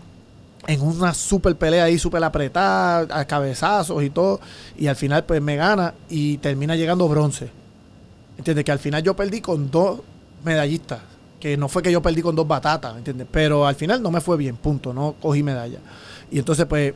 en una super pelea ahí, súper apretada, a cabezazos y todo, y al final, pues, me gana y termina llegando bronce. ¿Entiendes? Que al final yo perdí con dos medallistas. Que no fue que yo perdí con dos batatas, ¿entiendes? Pero al final no me fue bien, punto. No cogí medalla. Y entonces, pues,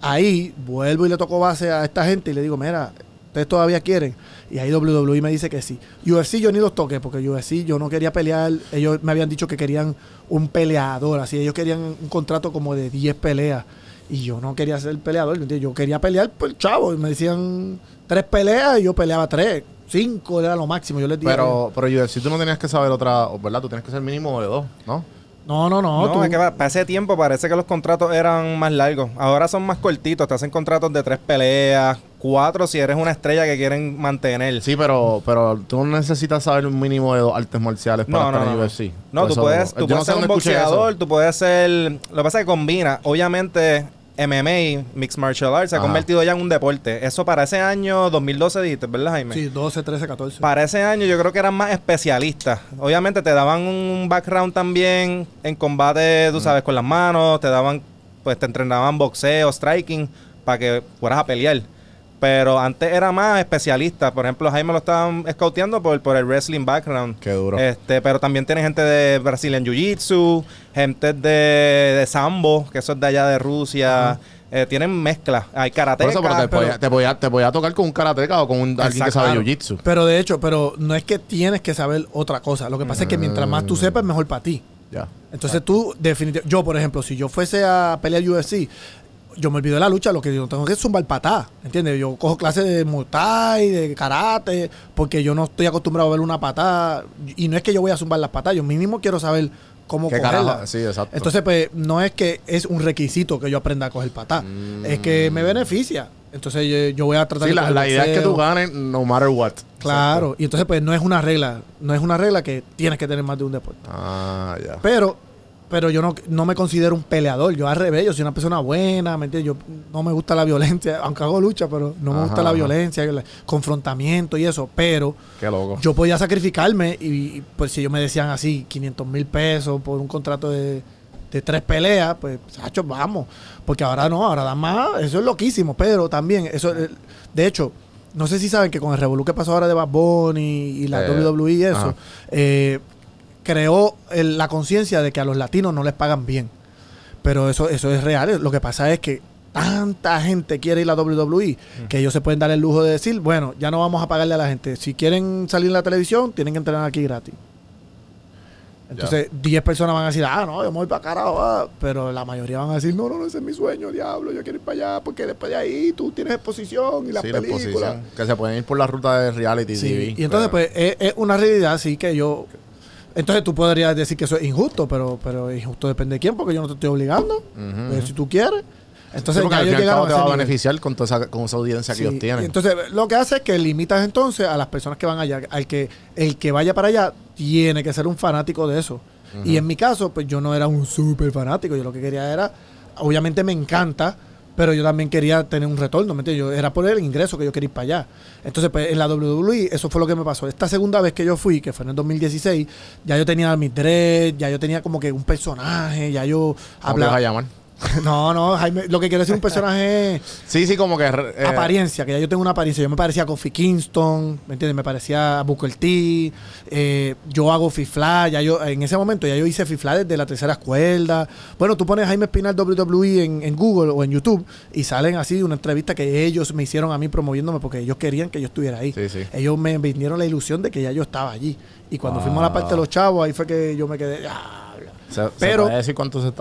ahí vuelvo y le toco base a esta gente y le digo, mira, ustedes todavía quieren. Y ahí WWE me dice que sí. UFC yo ni los toqué porque UFC yo no quería pelear. Ellos me habían dicho que querían un peleador, así. Ellos querían un contrato como de 10 peleas. Y yo no quería ser peleador. Yo quería pelear por el chavo. Y me decían tres peleas y yo peleaba tres. Cinco era lo máximo. Yo les dije. Pero, pero UFC tú no tenías que saber otra, ¿verdad? Tú tienes que ser mínimo de dos, ¿no? No, no, no. No, para ese tiempo parece que los contratos eran más largos. Ahora son más cortitos. Te hacen contratos de tres peleas, Cuatro si eres una estrella que quieren mantener. Sí, pero, pero tú necesitas saber un mínimo de artes marciales para no, estar no, en tú puedes, ser un boxeador, tú puedes ser... Lo que pasa es que combina. Obviamente MMA, Mixed Martial Arts, se ha convertido ya en un deporte. Eso para ese año 2012, ¿verdad, Jaime? Sí, 12, 13, 14. Para ese año yo creo que eran más especialistas. Obviamente te daban un background también en combate, tú mm. sabes, con las manos, te daban, pues te entrenaban boxeo, striking, para que fueras a pelear. Pero antes era más especialista. Por ejemplo, Jaime lo estaban escouteando por, por el wrestling background. Qué duro. Este, pero también tiene gente de Brasil en Jiu-Jitsu, gente de, de, Sambo, que eso es de allá de Rusia. Eh, tienen mezcla. Hay karate. Por eso, te, voy a te, tocar con un karateca o con alguien que sabe jiu-jitsu. Pero de hecho, pero no es que tienes que saber otra cosa. Lo que pasa es que mientras más tú mm. sepas, mejor para ti. Ya. Entonces tú, definitivamente, yo por ejemplo, si yo fuese a pelear UFC, yo me olvido de la lucha, lo que yo tengo que es zumbar patada, ¿entiendes? Yo cojo clases de Muay de karate, porque yo no estoy acostumbrado a ver una patada, y no es que yo voy a zumbar las patadas, yo mínimo quiero saber cómo cogerla. Sí, exacto. Entonces, pues, no es que es un requisito que yo aprenda a coger patada, es que mm. me beneficia. Entonces, yo, voy a tratar de la, la idea es que tú ganes no matter what. Claro, y entonces, pues, no es una regla, no es una regla que tienes que tener más de un deporte. Ah, ya. Pero pero yo no, me considero un peleador. Yo al revés, yo soy una persona buena, ¿me Yo no me gusta la violencia, aunque hago lucha, pero no me gusta la violencia, el confrontamiento y eso. Pero yo podía sacrificarme y, pues si ellos me decían así, 500 mil pesos por un contrato de, de tres peleas, pues, sacho, vamos. Porque ahora no, ahora da más. Eso es loquísimo, pero también, eso, eh, de hecho... No sé si saben que con el revolú que pasó ahora de Bad Bunny y la eh, WWE y eso, eh, creó la conciencia de que a los latinos no les pagan bien. Pero eso, eso es real. Lo que pasa es que tanta gente quiere ir a WWE que ellos se pueden dar el lujo de decir, bueno, ya no vamos a pagarle a la gente. Si quieren salir en la televisión, tienen que entrenar aquí gratis. Entonces, 10 personas van a decir, ah, no, yo me voy para carajo. Ah". Pero la mayoría van a decir, no, no, ese es mi sueño, diablo, yo quiero ir para allá, porque después de ahí tú tienes exposición y las películas. que se pueden ir por la ruta de reality TV. Y entonces, pues, es, una realidad, así que yo entonces tú podrías decir que eso es injusto, pero, pero injusto depende de quién, porque yo no te estoy obligando. pero si tú quieres. Entonces, beneficiar con, esa, con esa audiencia que ellos Entonces, lo que hace es que limitas entonces a las personas que van allá. Al que, el que vaya para allá tiene que ser un fanático de eso. Y en mi caso, pues yo no era un súper fanático. Yo lo que quería era, obviamente me encanta, pero yo también quería tener un retorno, Yo, era por el ingreso que yo quería ir para allá. Entonces, pues, en la WWE, eso fue lo que me pasó. Esta segunda vez que yo fui, que fue en el 2016, ya yo tenía mis dreads, ya yo tenía como que un personaje, ya yo hablaba. ¿Cómo te a llamar? No, no, Jaime, lo que quiero decir un personaje. sí, sí, como que. Eh, apariencia, que ya yo tengo una apariencia. Yo me parecía a Kofi Kingston, ¿me entiendes? Me parecía a Booker T. Eh, yo hago fifla, ya yo, en ese momento ya yo hice fifla desde la tercera escuela. Bueno, tú pones Jaime Espinal WWE en, Google o en YouTube y salen así una entrevista que ellos me hicieron a mí promoviéndome porque ellos querían que yo estuviera ahí. Ellos me vinieron la ilusión de que ya yo estaba allí. Y cuando fuimos a la parte de los chavos, ahí fue que yo me quedé. Ah, pero. ¿se decir cuánto se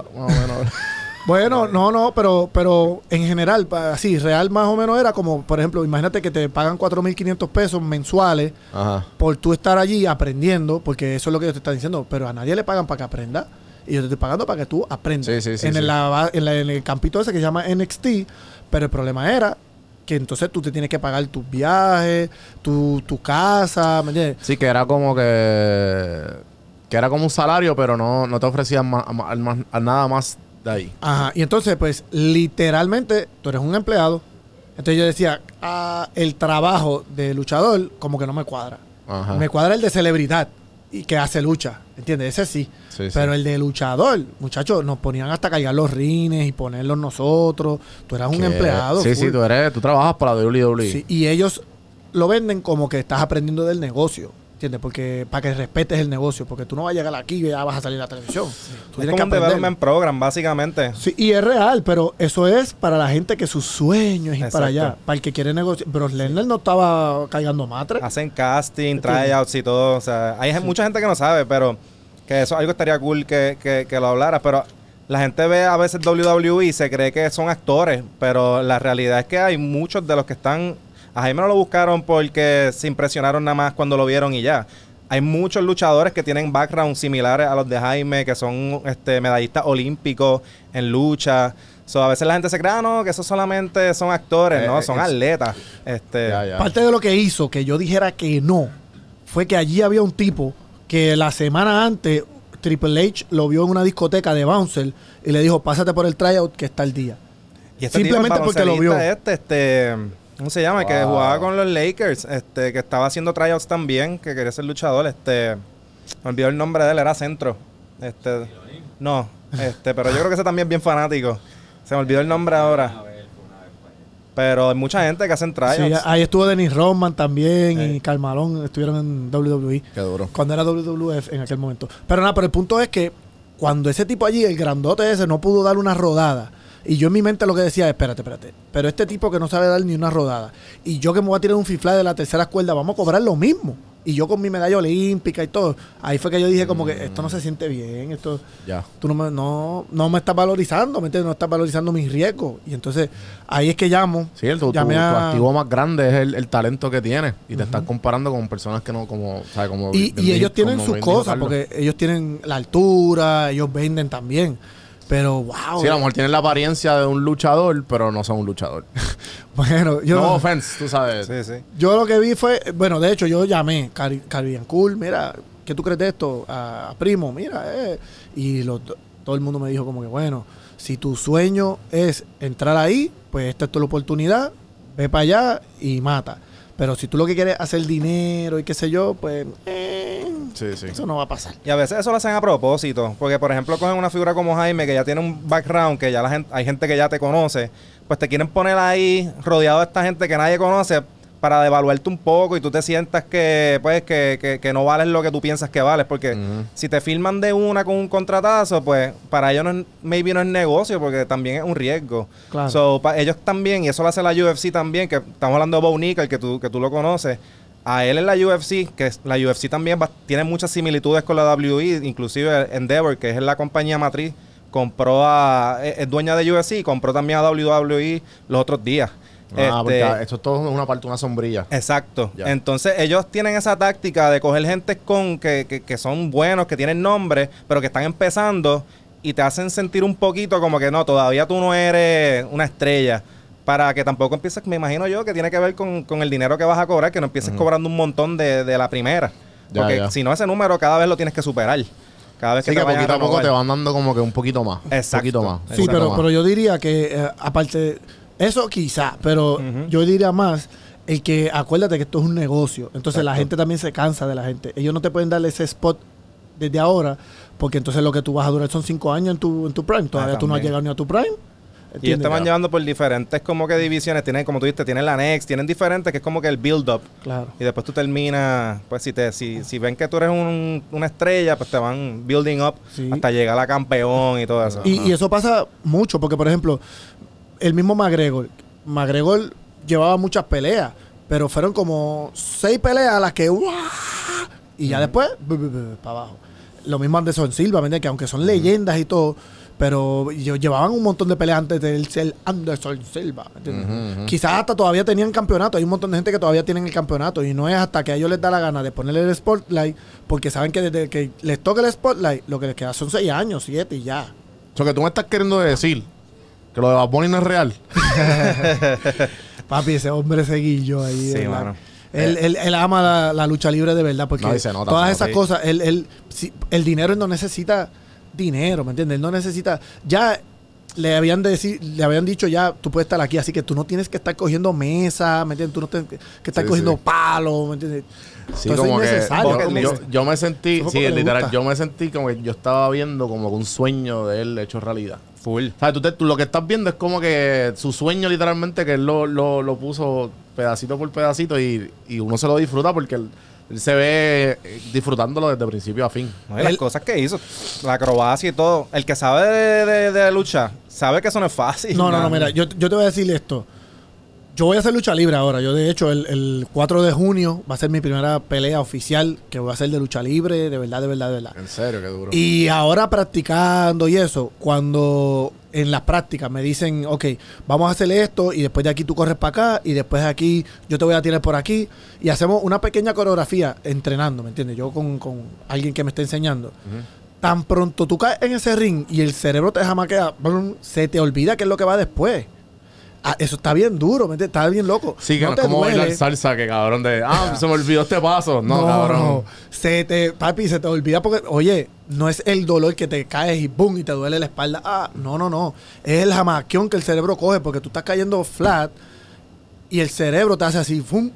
Bueno, no, no, pero, pero en general, así, real más o menos era como, por ejemplo, imagínate que te pagan 4.500 pesos mensuales por tú estar allí aprendiendo, porque eso es lo que yo te están diciendo, pero a nadie le pagan para que aprenda y yo te estoy pagando para que tú aprendas. en, el, campito ese que se llama NXT, pero el problema era que entonces tú te tienes que pagar tus viajes, tu, tu casa, Sí, que era como que... Que era como un salario, pero no, no te ofrecían nada más ahí. Ajá, y entonces, pues, literalmente, tú eres un empleado. Entonces yo decía, ah, el trabajo de luchador como que no me cuadra. Me cuadra el de celebridad y que hace lucha, ¿entiendes? Ese sí. Pero el de luchador, muchachos, nos ponían hasta cargar los rines y ponerlos nosotros. Tú eras un empleado. Sí, sí, tú, eres, tú trabajas para WWE. y ellos lo venden como que estás aprendiendo del negocio. ¿Entiendes? Porque para que respetes el negocio, porque tú no vas a llegar aquí y ya vas a salir a la televisión. Sí. Tú es como que un program, básicamente. Sí, y es real, pero eso es para la gente que su sueño es ir para allá, para el que quiere negocio Pero Lerner no estaba caigando matre. Hacen casting, tryouts y todo. O sea, hay mucha gente que no sabe, pero que eso algo estaría cool que, que lo hablara. Pero la gente ve a veces WWE y se cree que son actores, pero la realidad es que hay muchos de los que están a Jaime no lo buscaron porque se impresionaron nada más cuando lo vieron y ya. Hay muchos luchadores que tienen background similares a los de Jaime, que son este, medallistas olímpicos en lucha. a veces la gente se cree, ah, no, que eso solamente son actores, no, eh, eh, son atletas. Este. Parte de lo que hizo que yo dijera que no fue que allí había un tipo que la semana antes Triple H lo vio en una discoteca de bouncer y le dijo, pásate por el tryout que está el día. ¿Y este Simplemente porque lo vio. Este, este ¿Cómo se llama? Que jugaba con los Lakers, este, que estaba haciendo tryouts también, que quería ser luchador, este, me olvidó el nombre de él, era centro. Este, no, este, pero yo creo que ese también es bien fanático. Se me olvidó el nombre ahora. Pero hay mucha gente que hacen tryouts. Sí, ahí estuvo Denis Roman también y Carmalón estuvieron en WWE. Qué duro. Cuando era WWF en aquel momento. Pero nada, pero el punto es que cuando ese tipo allí, el grandote ese, no pudo dar una rodada y yo en mi mente lo que decía, espérate, espérate, pero este tipo que no sabe dar ni una rodada, y yo que me voy a tirar un fifla de la tercera cuerda, vamos a cobrar lo mismo. Y yo con mi medalla olímpica y todo. Ahí fue que yo dije como que esto no se siente bien, esto ya. tú no me, no, no me estás valorizando, ¿me No estás valorizando mis riesgos. Y entonces ahí es que llamo. Sí, el, tu, activo más grande es el, talento que tienes. Y te estás comparando con personas que no, como, ¿sabes? como... y ellos tienen sus cosas, porque ellos tienen la altura, ellos venden también. Pero, wow. Sí, a lo eh. mejor tienen la apariencia de un luchador, pero no son un luchador. bueno, yo. No offense, tú sabes. Sí, sí. Yo lo que vi fue. Bueno, de hecho, yo llamé a Caribbean Cool, mira, ¿qué tú crees de esto? A, Primo, mira, eh. Y todo el mundo me dijo, como que, bueno, si tu sueño es entrar ahí, pues esta es tu oportunidad, ve para allá y mata. Pero si tú lo que quieres es hacer dinero y qué sé yo, pues eso no va a pasar. Y a veces eso lo hacen a propósito, porque por ejemplo cogen una figura como Jaime que ya tiene un background, que ya la gente, hay gente que ya te conoce, pues te quieren poner ahí rodeado de esta gente que nadie conoce para devaluarte un poco y tú te sientas que, pues, que, no vales lo que tú piensas que vales. Porque si te firman de una con un contratazo, pues para ellos no es, maybe no es negocio porque también es un riesgo. So, para ellos también, y eso lo hace la UFC también, que estamos hablando de Bo el que tú, que tú lo conoces. A él en la UFC, que la UFC también tiene muchas similitudes con la WWE, inclusive Endeavor, que es la compañía matriz, compró a, e, es dueña de UFC y compró también a WWE los otros días. Ah, porque esto ah, es todo una parte, una sombrilla. Exacto. Entonces, ellos tienen esa táctica de coger gente con que, son buenos, que tienen nombre, pero que están empezando y te hacen sentir un poquito como que no, todavía tú no eres una estrella para que tampoco empieces, me imagino yo, que tiene que ver con, el dinero que vas a cobrar, que no empieces cobrando un montón de, la primera. Porque si no, ese número cada vez lo tienes que superar. Cada vez que, te poquito a poco te van dando como que un poquito más. Exacto. Un poquito más. Sí, pero, pero yo diría que, eh, aparte eso quizá, pero yo diría más el que acuérdate que esto es un negocio. Entonces la gente también se cansa de la gente. Ellos no te pueden dar ese spot desde ahora, porque entonces lo que tú vas a durar son cinco años en tu, en tu prime. Todavía tú no has llegado ni a tu prime. Y te van llevando por diferentes como que divisiones. Tienen, como tú dijiste, tienen la next, tienen diferentes, que es como que el build-up. Claro. Y después tú terminas, pues si te si, ven que tú eres una estrella, pues te van building up hasta llegar a campeón y todo eso. y eso pasa mucho, porque por ejemplo, el mismo McGregor. McGregor llevaba muchas peleas, pero fueron como seis peleas a las que. Y ya después, para abajo. Lo mismo Anderson Silva, ¿me Que aunque son leyendas y todo, pero llevaban un montón de peleas antes de él ser Anderson Silva. Quizás hasta todavía tenían campeonato. Hay un montón de gente que todavía tienen el campeonato y no es hasta que a ellos les da la gana de ponerle el spotlight, porque saben que desde que les toca el spotlight, lo que les queda son seis años, siete y ya. ...eso que tú me estás queriendo decir que lo de Bad Bunny no es real. Papi, ese hombre seguillo ahí. Sí, mano. Él, eh. ama la, lucha libre de verdad porque todas esas cosas, él, él el dinero él no necesita dinero, ¿me entiendes? Él no necesita, ya le habían, decir, le habían dicho ya, tú puedes estar aquí, así que tú no tienes que estar cogiendo Mesas, ¿me entiendes? Tú no tienes que estar cogiendo palos, ¿me entiendes? Sí, que yo, me sentí, literal, yo me sentí como que yo estaba viendo como un sueño de él hecho realidad. Tú, lo que estás viendo es como que su sueño, literalmente, que él lo, puso pedacito por pedacito y, uno se lo disfruta porque él, se ve eh, disfrutándolo desde principio a fin. las cosas que hizo, la acrobacia y todo. El que sabe de, de, lucha sabe que eso no es fácil. No, no, no, mira, yo, yo te voy a decir esto. Yo voy a hacer lucha libre ahora. Yo, de hecho, el, 4 de junio va a ser mi primera pelea oficial que voy a hacer de lucha libre, de verdad, de verdad, de verdad. En serio, qué duro. Y ahora practicando y eso, cuando en las prácticas me dicen, ok, vamos a hacer esto y después de aquí tú corres para acá y después de aquí yo te voy a tirar por aquí y hacemos una pequeña coreografía entrenando, ¿me entiendes? Yo con, alguien que me está enseñando. tan pronto tú caes en ese ring y el cerebro te jamaquea, se te olvida qué es lo que va después. Ah, eso está bien duro, Está bien loco. Sí, como salsa, que cabrón de. Ah, ah, se me olvidó este paso. No, cabrón. Se te, papi, se te olvida porque, oye, no es el dolor que te caes y boom y te duele la espalda. Ah, no, no, no. Es el jamaquión que el cerebro coge porque tú estás cayendo flat y el cerebro te hace así, ¡pum!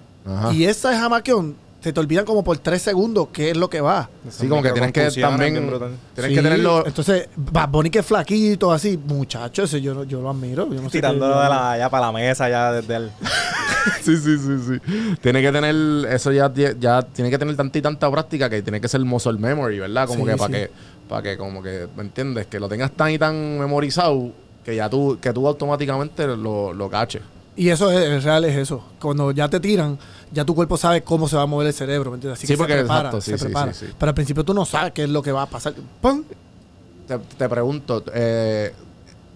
Y esa jamaquión se te olvidan como por tres segundos qué es lo que va. Sí, como que tienes que también. Tienes que tenerlo. Entonces, Bad que es flaquito, así, muchacho, eso yo, yo lo admiro. Tirándolo de la, ya para la mesa, ya desde el. sí, sí, sí, sí. Tiene que tener. Eso ya, ya tiene que tener tanta y tanta práctica que tiene que ser muscle memory, ¿verdad? Como que para que. Para que, como que, ¿me entiendes? Que lo tengas tan y tan memorizado que ya tú, que tú automáticamente lo, lo caches. Y eso es, real, es eso. Cuando ya te tiran ya tu cuerpo sabe cómo se va a mover el cerebro, ¿me entiendes? Así sí, que porque se prepara, se prepara. Pero al principio tú no sabes qué es lo que va a pasar. Te, pregunto, eh,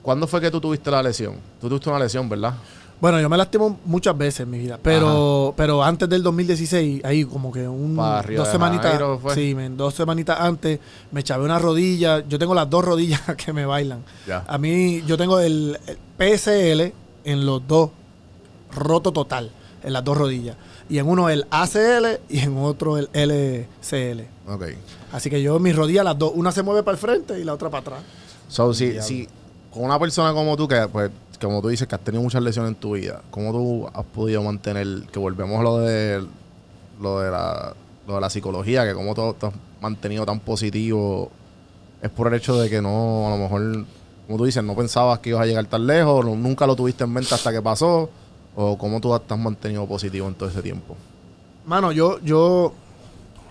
¿cuándo fue que tú tuviste la lesión? Tú tuviste una lesión, ¿verdad? Bueno, yo me lastimo muchas veces en mi vida, pero, pero antes del 2016, ahí como que un dos semanitas, sí, dos semanitas antes me chavé una rodilla. Yo tengo las dos rodillas que me bailan. A mí yo tengo el, el, PSL en los dos roto total en las dos rodillas y en uno el ACL y en otro el LCL. Okay. Así que yo mis rodilla las dos, una se mueve para el frente y la otra para atrás. So, si, con una persona como tú, que pues, como tú dices, que has tenido muchas lesiones en tu vida, ¿cómo tú has podido mantener, que volvemos a lo de, lo de, la, psicología, que cómo tú, has mantenido tan positivo? Es por el hecho de que no, a lo mejor, como tú dices, no pensabas que ibas a llegar tan lejos, nunca lo tuviste en mente hasta que pasó. ¿O cómo tú estás has mantenido positivo en todo ese tiempo? Mano, yo, yo,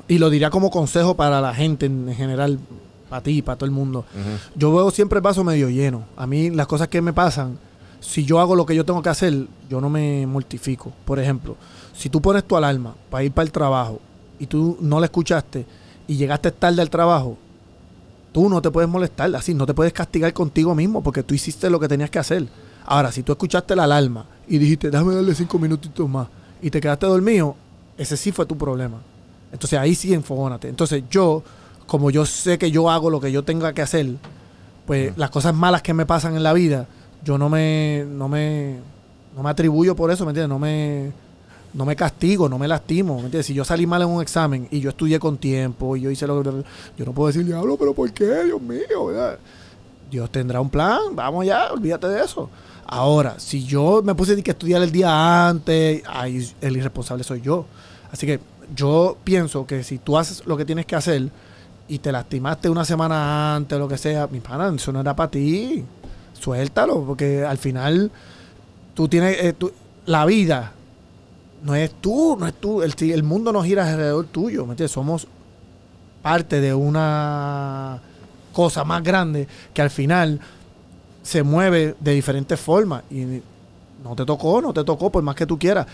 y lo diría como consejo para la gente en general, para ti, para todo el mundo. Yo veo siempre el vaso medio lleno. A mí las cosas que me pasan, si yo hago lo que yo tengo que hacer, yo no me mortifico. Por ejemplo, si tú pones tu alarma para ir para el trabajo y tú no la escuchaste y llegaste tarde al trabajo, tú no te puedes molestar, así no te puedes castigar contigo mismo porque tú hiciste lo que tenías que hacer. Ahora, si tú escuchaste la alarma y dijiste, déjame darle cinco minutitos más y te quedaste dormido, ese sí fue tu problema. Entonces ahí sí enfogónate. Entonces yo, como yo sé que yo hago lo que yo tenga que hacer, pues las cosas malas que me pasan en la vida, yo no me, no me, no me atribuyo por eso, ¿me entiendes? No me, no me castigo, no me lastimo, ¿me entiendes? Si yo salí mal en un examen y yo estudié con tiempo y yo hice lo que... Yo no puedo decir, diablo, pero ¿por qué? Dios mío, ¿verdad? Dios tendrá un plan, vamos ya, olvídate de eso. Ahora, si yo me puse a estudiar el día antes, el irresponsable soy yo. Así que yo pienso que si tú haces lo que tienes que hacer y te lastimaste una semana antes, lo que sea, mi pana, eso no era para ti. Suéltalo, porque al final tú tienes eh, la vida. No es tú, no es tú. El, mundo no gira alrededor tuyo, ¿me Somos parte de una cosa más grande que al final se mueve de diferentes formas y no te tocó, no te tocó, por más que tú quieras.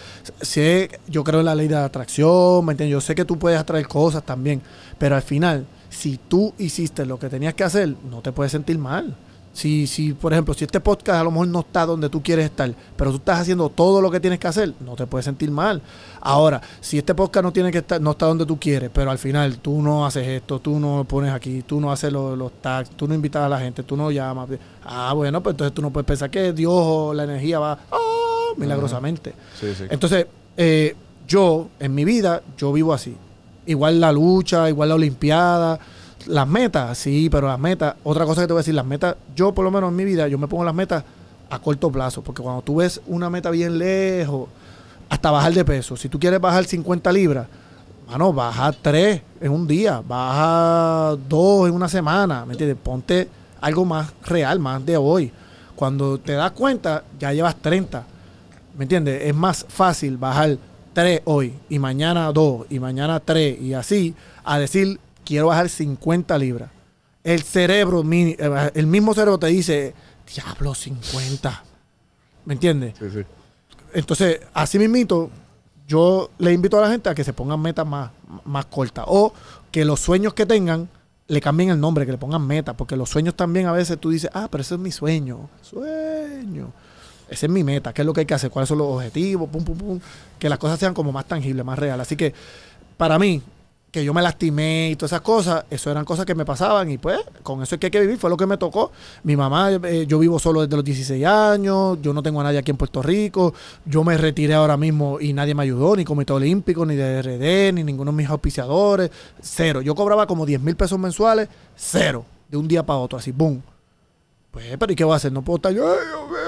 Sé, yo creo en la ley de atracción, ¿me Yo sé que tú puedes atraer cosas también, pero al final, si tú hiciste lo que tenías que hacer, no te puedes sentir mal. Si, si, por ejemplo, si este podcast a lo mejor no está donde tú quieres estar, pero tú estás haciendo todo lo que tienes que hacer, no te puedes sentir mal. Ahora, si este podcast no tiene que estar, no está donde tú quieres, pero al final tú no haces esto, tú no pones aquí, tú no haces los, tags, tú no invitas a la gente, tú no llamas. Ah, bueno, pues entonces tú no puedes pensar que Dios o la energía va oh, milagrosamente. Entonces, eh, yo, en mi vida, yo vivo así. Igual la lucha, igual la olimpiada las metas, sí, pero las metas, otra cosa que te voy a decir, las metas, yo por lo menos en mi vida, yo me pongo las metas a corto plazo, porque cuando tú ves una meta bien lejos, hasta bajar de peso, si tú quieres bajar 50 libras, mano, baja 3 en un día, baja 2 en una semana, ¿me entiendes? Ponte algo más real, más de hoy. Cuando te das cuenta, ya llevas 30, ¿me entiendes? Es más fácil bajar 3 hoy y mañana 2 y mañana 3 y así, a decir quiero bajar 50 libras. El cerebro, eh, el mismo cerebro te dice, diablo, 50. ¿Me entiendes? Sí, sí. Entonces, así mismito, yo le invito a la gente a que se pongan metas más, más cortas. O que los sueños que tengan le cambien el nombre, que le pongan meta. Porque los sueños también a veces tú dices, ah, pero ese es mi sueño. Sueño. Esa es mi meta. ¿Qué es lo que hay que hacer? ¿Cuáles son los objetivos? Pum, pum, pum. Que las cosas sean como más tangibles, más reales. Así que, para mí, que yo me lastimé y todas esas cosas, eso eran cosas que me pasaban y pues con eso es que hay que vivir, fue lo que me tocó. Mi mamá, eh, yo vivo solo desde los 16 años, yo no tengo a nadie aquí en Puerto Rico, yo me retiré ahora mismo y nadie me ayudó, ni Comité Olímpico, ni de DRD, ni ninguno de mis auspiciadores, cero. Yo cobraba como 10 mil pesos mensuales, cero, de un día para otro, así, boom. Pues, pero ¿y qué voy a hacer? No puedo estar yo,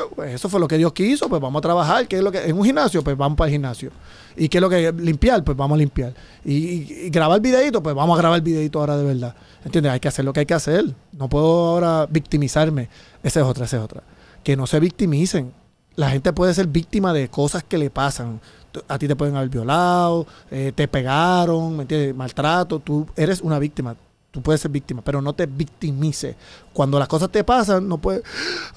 pues, pues, eso fue lo que Dios quiso, pues vamos a trabajar. ¿Qué es lo que, en un gimnasio, pues vamos para el gimnasio. ¿Y qué es lo que limpiar? Pues vamos a limpiar. Y, grabar videito, pues vamos a grabar videito ahora de verdad. ¿Entiendes? Hay que hacer lo que hay que hacer. No puedo ahora victimizarme. Esa es otra, esa es otra. Que no se victimicen. La gente puede ser víctima de cosas que le pasan. A ti te pueden haber violado, eh, te pegaron, ¿me Maltrato. Tú eres una víctima tú puedes ser víctima, pero no te victimices. Cuando las cosas te pasan, no puedes.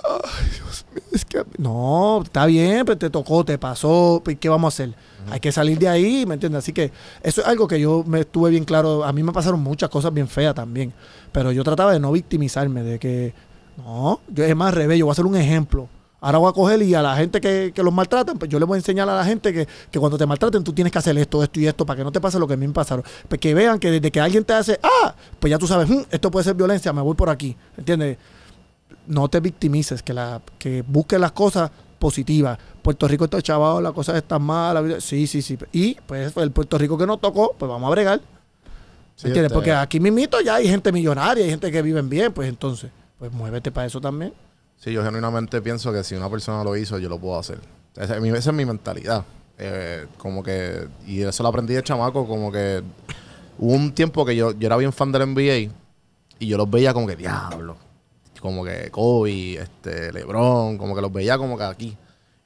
Ay, Dios mío, es que. No, está bien, pero te tocó, te pasó, ¿qué vamos a hacer? Hay que salir de ahí, ¿me entiendes? Así que eso es algo que yo me estuve bien claro. A mí me pasaron muchas cosas bien feas también, pero yo trataba de no victimizarme, de que. No, yo es más rebello, voy a hacer un ejemplo. Ahora voy a coger y a la gente que, que los maltratan, pues yo le voy a enseñar a la gente que, cuando te maltraten tú tienes que hacer esto, esto y esto para que no te pase lo que a mí me pasaron. Pues que vean que desde que alguien te hace, ah, pues ya tú sabes, mm, esto puede ser violencia, me voy por aquí. ¿Entiendes? No te victimices, que, la, que busques las cosas positivas. Puerto Rico está chavado, las cosas están mala Sí, sí, sí. Y pues el Puerto Rico que nos tocó, pues vamos a bregar. ¿Entiendes? Porque aquí mismito ya hay gente millonaria, hay gente que viven bien, pues entonces, pues muévete para eso también. Sí, yo genuinamente pienso que si una persona lo hizo, yo lo puedo hacer. Esa es mi, mi mentalidad. Eh, como que, y eso lo aprendí de chamaco, como que hubo un tiempo que yo, yo era bien fan del NBA y yo los veía como que diablo. Como que Kobe, este, Lebron, como que los veía como que aquí.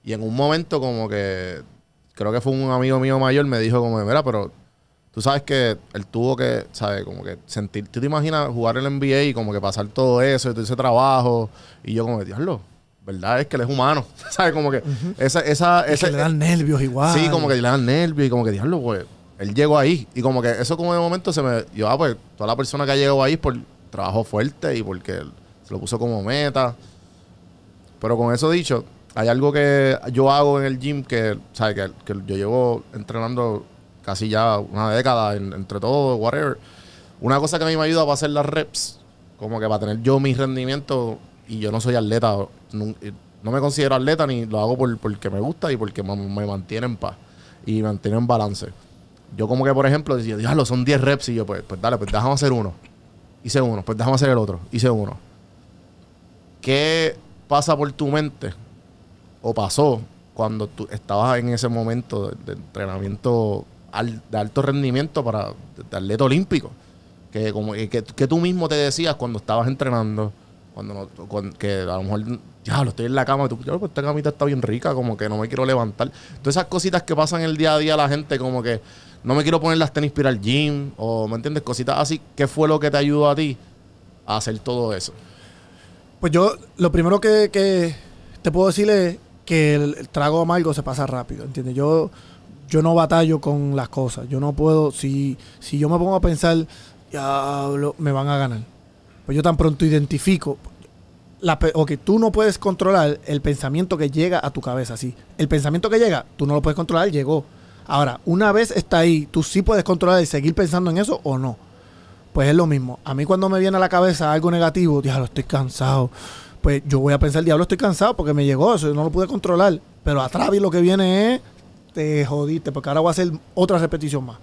Y en un momento como que, creo que fue un amigo mío mayor, me dijo como, mira, pero tú sabes que él tuvo que, ¿sabes? Como que sentir, tú te imaginas jugar el NBA y como que pasar todo eso, y todo ese trabajo, y yo como, que, diablo, ¿verdad? Es que él es humano, ¿sabes? Como que esa... esa, es que le dan nervios igual. Sí, como que le dan nervios y como que, diablo, pues, él llegó ahí. Y como que eso como de momento se me... Yo, ah, pues, toda la persona que ha llegado ahí es por trabajo fuerte y porque se lo puso como meta. Pero con eso dicho, hay algo que yo hago en el gym que, ¿sabes? que yo llevo entrenando casi ya una década entre todo, whatever. Una cosa que a mí me ayuda para hacer las reps, como que para tener yo mi rendimiento, y yo no soy atleta, eh, no, me considero atleta ni lo hago porque me gusta y porque me, mantiene en paz y mantiene en balance. Yo como que, por ejemplo, decía, lo son 10 reps y yo, pues, pues dale, pues déjame hacer uno. Hice uno, pues déjame hacer el otro. Hice uno. ¿Qué pasa por tu mente o pasó cuando tú estabas en ese momento de entrenamiento de alto rendimiento para de atleta olímpico. Que, como, eh, que, tú mismo te decías cuando estabas entrenando, cuando, que a lo mejor, ya lo estoy en la cama, y tú, ya, pues esta camita está bien rica, como que no me quiero levantar. Todas esas cositas que pasan el día a día la gente, como que no me quiero poner las tenis para el gym, o me entiendes, cositas así. ¿Qué fue lo que te ayudó a ti a hacer todo eso? Pues yo, lo primero que, te puedo decir es que el, el trago amargo se pasa rápido, ¿entiendes? Yo yo no batallo con las cosas. Yo no puedo, si, si yo me pongo a pensar, ya me van a ganar. Pues yo tan pronto identifico. La, que tú no puedes controlar el pensamiento que llega a tu cabeza, El pensamiento que llega, tú no lo puedes controlar, llegó. Ahora, una vez está ahí, tú sí puedes controlar y seguir pensando en eso o no. Pues es lo mismo. A mí cuando me viene a la cabeza algo negativo, diablo, estoy cansado. Pues yo voy a pensar, diablo, estoy cansado porque me llegó eso, yo no lo pude controlar. Pero a Travis lo que viene es te jodiste, porque ahora voy a hacer otra repetición más.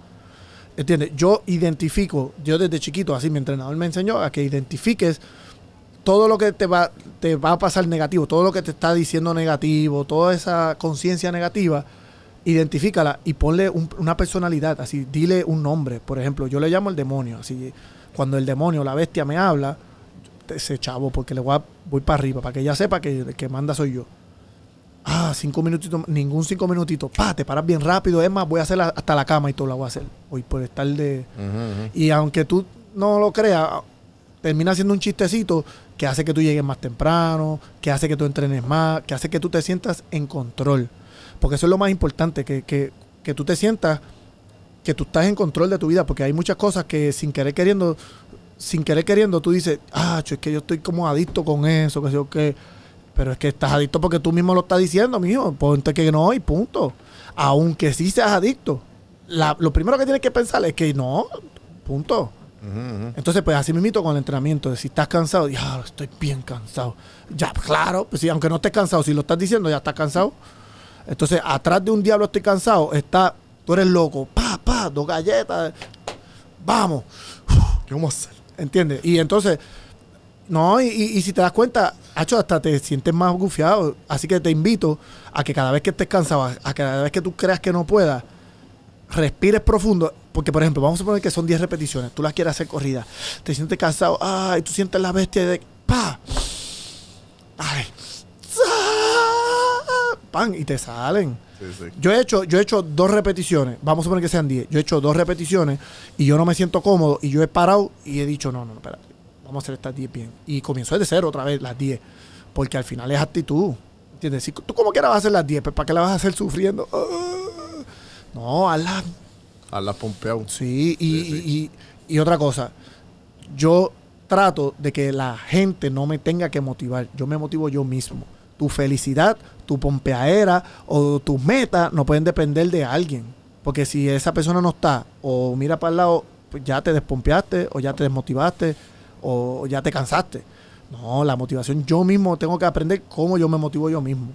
¿Entiendes? Yo identifico, yo desde chiquito, así mi entrenador me enseñó a que identifiques todo lo que te va, te va a pasar negativo, todo lo que te está diciendo negativo, toda esa conciencia negativa, identifícala y ponle una personalidad, así, dile un nombre. Por ejemplo, yo le llamo el demonio, así, cuando el demonio, la bestia me habla, ese chavo, porque le voy, a, voy para arriba, para que ella sepa que, que manda soy yo. Ah, cinco minutitos, ningún cinco minutitos. ...pá, te paras bien rápido. Es más, voy a hacer hasta la cama y todo la voy a hacer. Hoy por estar de. Y aunque tú no lo creas, termina siendo un chistecito que hace que tú llegues más temprano, que hace que tú entrenes más, que hace que tú te sientas en control. Porque eso es lo más importante, que, que, que tú te sientas que tú estás en control de tu vida, porque hay muchas cosas que sin querer queriendo, sin querer queriendo, tú dices, ah, es que yo estoy como adicto con eso, que sé yo que... Pero es que estás adicto porque tú mismo lo estás diciendo, mijo. Ponte que no y punto. Aunque sí seas adicto, lo primero que tienes que pensar es que no, punto. Entonces, pues así mito con el entrenamiento. Si estás cansado, ya estoy bien cansado. Ya, claro, pues aunque no estés cansado, si lo estás diciendo, ya estás cansado. Entonces, atrás de un diablo estoy cansado, está, tú eres loco, pa, pa, dos galletas, vamos. ¿Qué vamos a hacer? ¿Entiendes? Y entonces, no, y, si te das cuenta, hecho hasta te sientes más gufiado. Así que te invito a que cada vez que estés cansado, a cada vez que tú creas que no puedas, respires profundo. Porque, por ejemplo, vamos a suponer que son 10 repeticiones. Tú las quieres hacer corrida. Te sientes cansado. Ay, tú sientes la bestia de... ¡Pa! ¡Ay! ¡Pam! Y te salen. Yo he hecho, yo he hecho dos repeticiones, vamos a suponer que sean 10. Yo he hecho dos repeticiones y yo no me siento cómodo y yo he parado y he dicho, no, no, no, espera, vamos a hacer estas 10 bien. Y comienzo desde cero otra vez, las 10. Porque al final es actitud. ¿Entiendes? tú como quieras vas a hacer las 10, pues, ¿para qué la vas a hacer sufriendo? Ah. no, a la a Sí, y, sí, Y, otra cosa. Yo trato de que la gente no me tenga que motivar. Yo me motivo yo mismo. Tu felicidad, tu pompeadera o tus metas no pueden depender de alguien. Porque si esa persona no está o mira para el lado, pues ya te despompeaste o ya te desmotivaste o ya te cansaste. No, la motivación yo mismo tengo que aprender cómo yo me motivo yo mismo.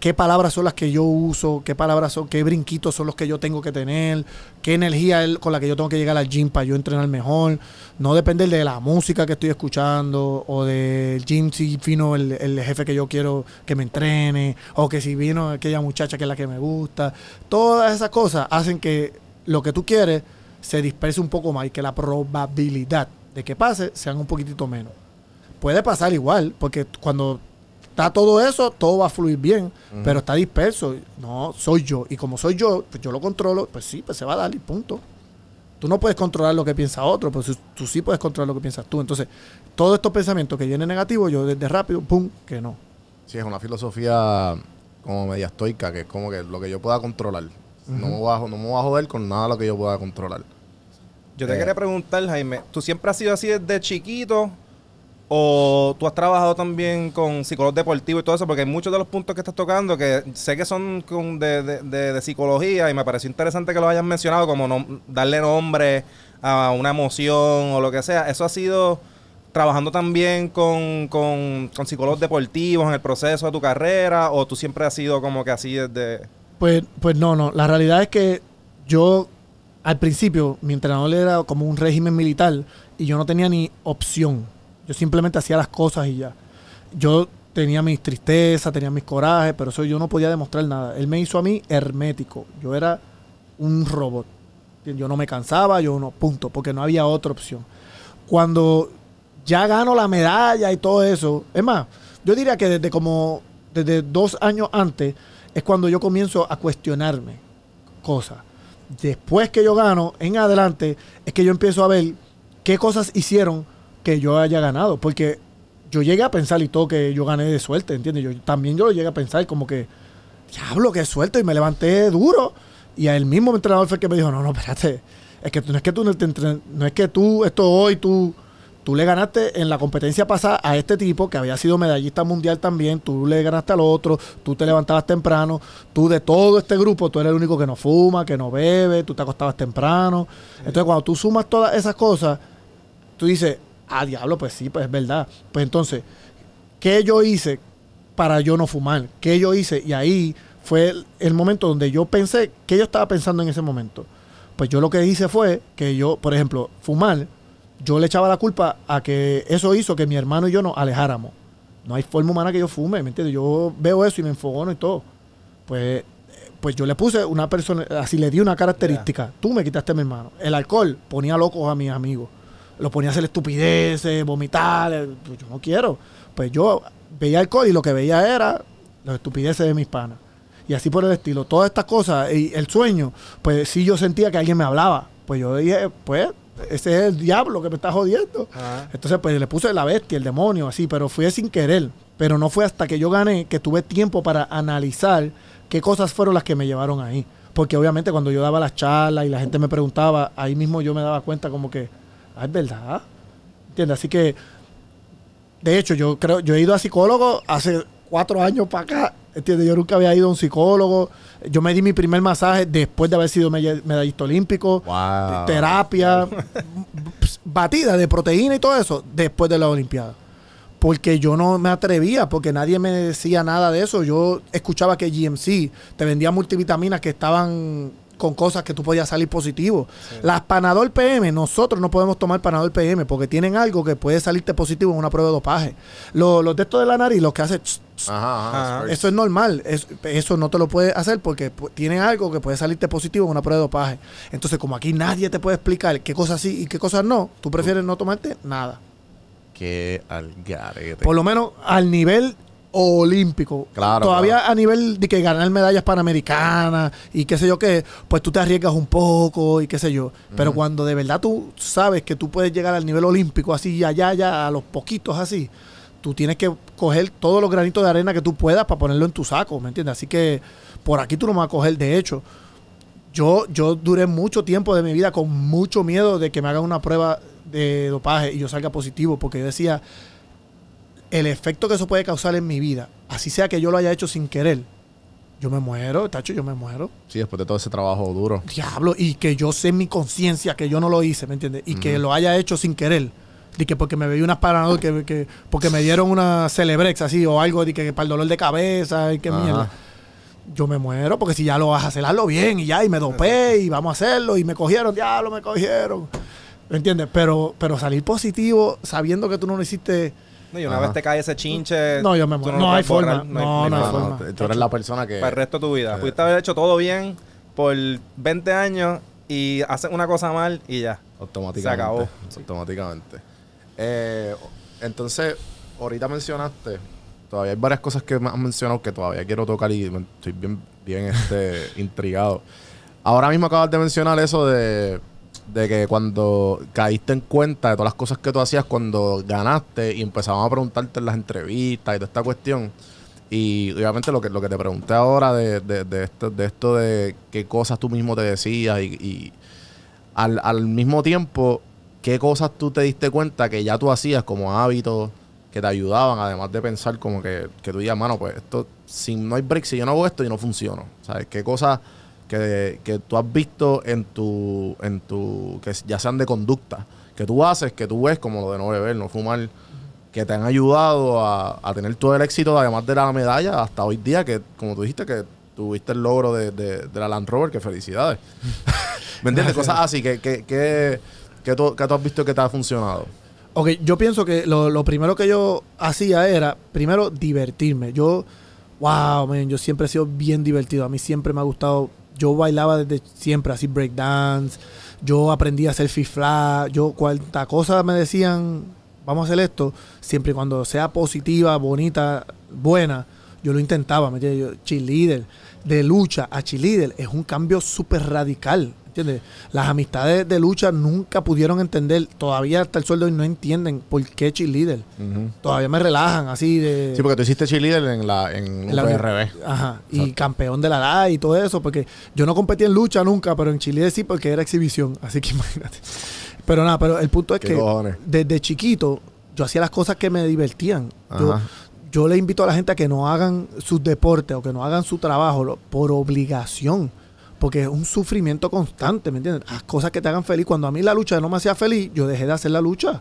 qué palabras son las que yo uso, qué palabras son, qué brinquitos son los que yo tengo que tener, qué energía con la que yo tengo que llegar al gym para yo entrenar mejor. No depender de la música que estoy escuchando o del gym si vino el, el, jefe que yo quiero que me entrene o que si vino aquella muchacha que es la que me gusta. Todas esas cosas hacen que lo que tú quieres se disperse un poco más que la probabilidad de que pase sean un poquitito menos. Puede pasar igual, porque cuando está todo eso, todo va a fluir bien, pero está disperso. No, soy yo. Y como soy yo, pues yo lo controlo, pues sí, pues se va a dar y punto. Tú no puedes controlar lo que piensa otro, pero pues tú sí puedes controlar lo que piensas tú. Entonces, todos estos pensamientos que vienen negativos, yo desde rápido, ¡pum!, que no. Sí, es una filosofía como media estoica, que es como que lo que yo pueda controlar. no, me no me voy a joder con nada lo que yo pueda controlar. Yo te eh. quería preguntar, Jaime, ¿tú siempre has sido así desde chiquito? ¿O tú has trabajado también con psicólogos deportivos y todo eso? Porque hay muchos de los puntos que estás tocando que sé que son de, psicología y me pareció interesante que lo hayas mencionado, como no, darle nombre a una emoción o lo que sea. ¿Eso ha sido trabajando también con, psicólogos deportivos en el proceso de tu carrera? ¿O tú siempre has sido como que así desde...? Pues, pues no, no. La realidad es que yo al principio mi entrenador era como un régimen militar y yo no tenía ni opción. Yo simplemente hacía las cosas y ya. Yo tenía mis tristezas, tenía mis corajes, pero eso yo no podía demostrar nada. Él me hizo a mí hermético. Yo era un robot. Yo no me cansaba, yo no, punto, porque no había otra opción. Cuando ya gano la medalla y todo eso, es más, yo diría que desde como desde dos años antes es cuando yo comienzo a cuestionarme cosas después que yo gano, en adelante, es que yo empiezo a ver qué cosas hicieron que yo haya ganado. Porque yo llegué a pensar y todo que yo gané de suerte, ¿entiendes? Yo, también yo lo llegué a pensar como que, diablo, qué suerte, y me levanté duro. Y el mismo entrenador fue que me dijo, no, no, espérate, es que no es que tú, no, te no es que tú, esto hoy, tú tú le ganaste en la competencia pasada a este tipo que había sido medallista mundial también, tú le ganaste al otro, tú te levantabas temprano, tú de todo este grupo, tú eres el único que no fuma, que no bebe, tú te acostabas temprano. Entonces cuando tú sumas todas esas cosas, tú dices, ah, diablo, pues sí, pues es verdad. Pues entonces, ¿qué yo hice para yo no fumar? ¿Qué yo hice? Y ahí fue el momento donde yo pensé, ¿qué yo estaba pensando en ese momento? Pues yo lo que hice fue que yo, por ejemplo, fumar, yo le echaba la culpa a que eso hizo que mi hermano y yo nos alejáramos. No hay forma humana que yo fume, ¿me entiendes? Yo veo eso y me enfogono y todo. Pues, eh, pues yo le puse una persona, así le di una característica. Tú me quitaste a mi hermano. El alcohol ponía locos a mis amigos. lo ponía a hacer estupideces, vomitar. Eh, pues yo no quiero. Pues yo veía alcohol y lo que veía era las estupideces de mis panas. Y así por el estilo. Todas estas cosas y el sueño, pues si yo sentía que alguien me hablaba. Pues yo dije, pues ese es el diablo que me está jodiendo. Entonces, pues le puse la bestia, el demonio, así, pero fue sin querer. Pero no fue hasta que yo gané que tuve tiempo para analizar qué cosas fueron las que me llevaron ahí. Porque obviamente cuando yo daba las charlas y la gente me preguntaba, ahí mismo yo me daba cuenta como que, ah, es verdad. ¿Entiendes? Así que, de hecho, yo creo, yo he ido a psicólogo hace cuatro años para acá yo nunca había ido a un psicólogo. Yo me di mi primer masaje después de haber sido medallista olímpico. Terapia, batida de proteína y todo eso después de la Olimpiada. Porque yo no me atrevía, porque nadie me decía nada de eso. Yo escuchaba que GMC te vendía multivitaminas que estaban con cosas que tú podías salir positivo. Las Panadol PM, nosotros no podemos tomar Panadol PM porque tienen algo que puede salirte positivo en una prueba de dopaje. Los, de estos de la nariz, los que hace, eso es normal. eso no te lo puedes hacer porque tienen algo que puede salirte positivo en una prueba de dopaje. Entonces, como aquí nadie te puede explicar qué cosas sí y qué cosas no, tú prefieres no tomarte nada. Qué Por lo menos al nivel olímpico. Claro, Todavía a nivel de que ganar medallas panamericanas y qué sé yo qué, pues tú te arriesgas un poco y qué sé yo. Pero cuando de verdad tú sabes que tú puedes llegar al nivel olímpico así, allá, ya a los poquitos así, tú tienes que coger todos los granitos de arena que tú puedas para ponerlo en tu saco, ¿me entiendes? Así que por aquí tú no vas a coger, de hecho. Yo, yo duré mucho tiempo de mi vida con mucho miedo de que me hagan una prueba de dopaje y yo salga positivo, porque yo decía, el efecto que eso puede causar en mi vida, así sea que yo lo haya hecho sin querer, yo me muero, tacho, yo me muero. Sí, después de todo ese trabajo duro. Diablo, y que yo sé mi conciencia que yo no lo hice, ¿me entiendes? Y que lo haya hecho sin querer. y que porque me veía unas paranoias, que, que, porque me dieron una celebrex así o algo, de que para el dolor de cabeza y que mierda. Yo me muero porque si ya lo vas a hacer, hazlo bien y ya, y me dopé y vamos a hacerlo y me cogieron, diablo, me cogieron. ¿Me entiendes? Pero, pero salir positivo sabiendo que tú no lo hiciste no, y una vez te cae ese chinche. No, yo me muero. No, hay forma. no, no, Tú eres la persona que. Para el resto de tu vida. Eh. Pudiste haber hecho todo bien por 20 años y haces una cosa mal y ya. Automáticamente. Se acabó. Automáticamente. Eh, entonces, ahorita mencionaste. Todavía hay varias cosas que me has mencionado que todavía quiero tocar y estoy bien, bien este, intrigado. Ahora mismo acabas de mencionar eso de de que cuando caíste en cuenta de todas las cosas que tú hacías cuando ganaste y empezaban a preguntarte en las entrevistas y toda esta cuestión. Y obviamente lo que, lo que te pregunté ahora de, de, de esto, de esto de qué cosas tú mismo te decías y, y al, al, mismo tiempo, qué cosas tú te diste cuenta que ya tú hacías como hábitos que te ayudaban, además de pensar como que, que tú digas, mano, pues esto, si no hay break, si yo no hago esto, yo no funciono. ¿Sabes? ¿Qué cosas que, tú has visto en tu, en tu, que ya sean de conducta, que tú haces, que tú ves como lo de no beber, no fumar, que te han ayudado a, tener todo el éxito, además de la medalla, hasta hoy día, que como tú dijiste, que tuviste el logro de, de, de la Land Rover, que felicidades. ¿Me entiendes? Cosas así, que, que, que, que, tú, has visto que te ha funcionado. Ok, yo pienso que lo, primero que yo hacía era, primero, divertirme. Yo, wow, yo siempre he sido bien divertido. A mí siempre me ha gustado yo bailaba desde siempre así breakdance, yo aprendí a hacer fifla, yo cuanta cosa me decían, vamos a hacer esto, siempre y cuando sea positiva, bonita, buena, yo lo intentaba, ¿me leader, Yo, de lucha a leader, es un cambio súper radical. ¿Entiendes? Las amistades de lucha nunca pudieron entender, todavía hasta el sueldo y no entienden por qué cheerleader. Todavía me relajan así de... Sí, porque tú hiciste cheerleader en la en, la, Ajá, y campeón de la edad y todo eso, porque yo no competí en lucha nunca, pero en chile sí porque era exhibición, así que imagínate. Pero nada, pero el punto es que desde chiquito yo hacía las cosas que me divertían. Yo, yo le invito a la gente a que no hagan sus deportes o que no hagan su trabajo por obligación. Porque es un sufrimiento constante, ¿me entiendes? las cosas que te hagan feliz. Cuando a mí la lucha no me hacía feliz, yo dejé de hacer la lucha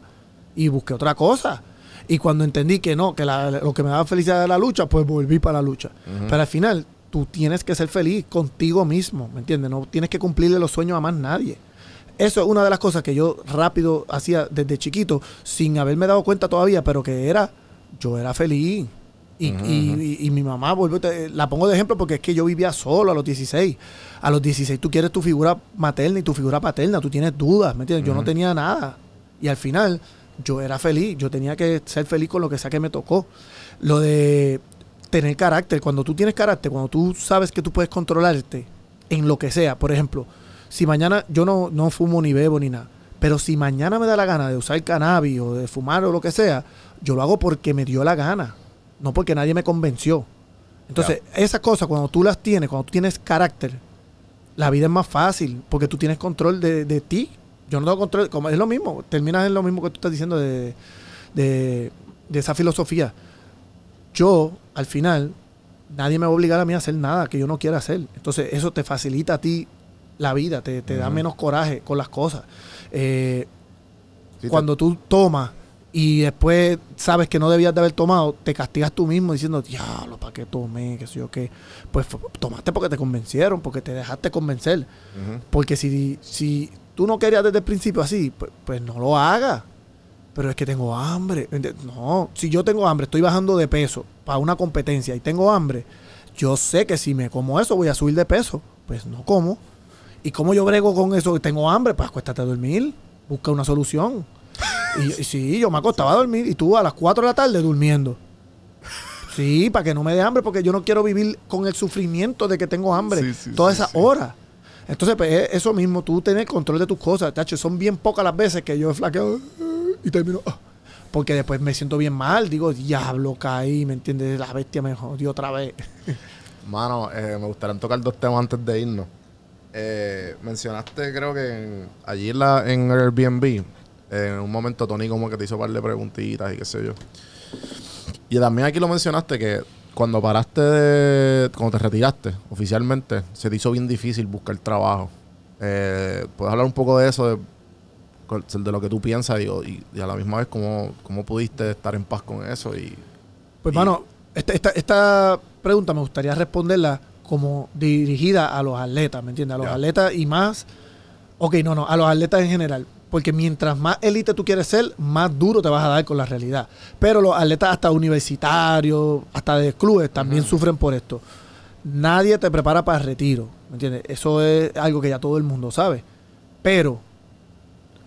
y busqué otra cosa. Y cuando entendí que no, que lo que me daba felicidad era la lucha, pues volví para la lucha. Pero al final, tú tienes que ser feliz contigo mismo, ¿me entiendes? No tienes que cumplirle los sueños a más nadie. Eso es una de las cosas que yo rápido hacía desde chiquito, sin haberme dado cuenta todavía, pero que era, yo era feliz. Y, y, mi mamá, la pongo de ejemplo porque es que yo vivía solo a los 16 a los 16 tú quieres tu figura materna y tu figura paterna, tú tienes dudas, ¿me entiendes? Yo no tenía nada. Y al final yo era feliz, yo tenía que ser feliz con lo que sea que me tocó. Lo de tener carácter, cuando tú tienes carácter, cuando tú sabes que tú puedes controlarte en lo que sea, por ejemplo, si mañana yo no, fumo ni bebo ni nada, pero si mañana me da la gana de usar cannabis o de fumar o lo que sea, yo lo hago porque me dio la gana, no porque nadie me convenció. Entonces, esas cosas cuando tú las tienes, cuando tú tienes carácter, la vida es más fácil porque tú tienes control de, ti. Yo no tengo control, es lo mismo, terminas en lo mismo que tú estás diciendo de, esa filosofía. Yo, al final, nadie me va a obligar a mí a hacer nada que yo no quiera hacer. Entonces, eso te facilita a ti la vida, te, da menos coraje con las cosas. Eh, cuando tú tomas y después sabes que no debías de haber tomado, te castigas tú mismo diciendo, diablo, ¿para qué tomé? que sé yo qué? Pues tomaste porque te convencieron, porque te dejaste convencer. Porque si, si tú no querías desde el principio así, pues, pues no lo hagas. Pero es que tengo hambre. No, si yo tengo hambre, estoy bajando de peso para una competencia y tengo hambre, yo sé que si me como eso voy a subir de peso. Pues no como. ¿Y cómo yo brego con eso? Tengo hambre, pues acuéstate a dormir. Busca una solución. Y, sí, yo me acostaba a dormir y tú a las 4 de la tarde durmiendo. Sí, para que no me dé hambre, porque yo no quiero vivir con el sufrimiento de que tengo hambre todas esas toda esa hora. Entonces, pues, eso mismo, tú tener control de tus cosas, tacho. Son bien pocas las veces que yo flaqueo y termino. Ah. Porque después me siento bien mal, digo, diablo, caí, ¿me entiendes? La bestia me jodió otra vez. Mano, eh, me gustaría tocar dos temas antes de irnos. Eh, mencionaste, creo que allí en, el en Airbnb, en un momento Tony como que te hizo un par de preguntitas y qué sé yo. Y también aquí lo mencionaste que cuando paraste de, cuando te retiraste oficialmente, se te hizo bien difícil buscar trabajo. Eh, ¿Puedes hablar un poco de eso, de, lo que tú piensas y, a la misma vez cómo, pudiste estar en paz con eso? pues, bueno, esta, pregunta me gustaría responderla como dirigida a los atletas, ¿me entiendes? A los atletas y más, ok, no, no, a los atletas en general porque mientras más élite tú quieres ser, más duro te vas a dar con la realidad. Pero los atletas hasta universitarios, hasta de clubes, también sufren por esto. Nadie te prepara para el retiro, ¿me entiendes? Eso es algo que ya todo el mundo sabe. Pero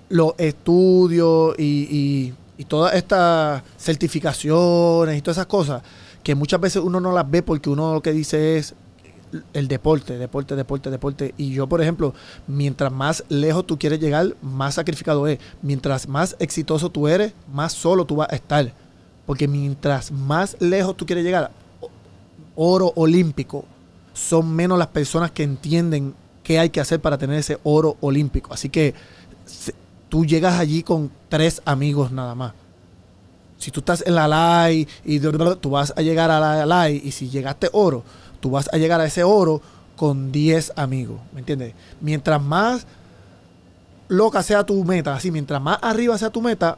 los estudios y todas estas certificaciones y todas esas cosas, que muchas veces uno no las ve porque uno lo que dice es, el deporte, deporte, deporte, deporte. Y yo, por ejemplo, mientras más lejos tú quieres llegar, más sacrificado es. Mientras más exitoso tú eres, más solo tú vas a estar. Porque mientras más lejos tú quieres llegar, oro olímpico, son menos las personas que entienden qué hay que hacer para tener ese oro olímpico. Así que tú llegas allí con tres amigos nada más. Si tú estás en la LAI y tú vas a llegar a la LAI y si llegaste oro, tú vas a llegar a ese oro con 10 amigos, ¿me entiendes? Mientras más loca sea tu meta, así, mientras más arriba sea tu meta,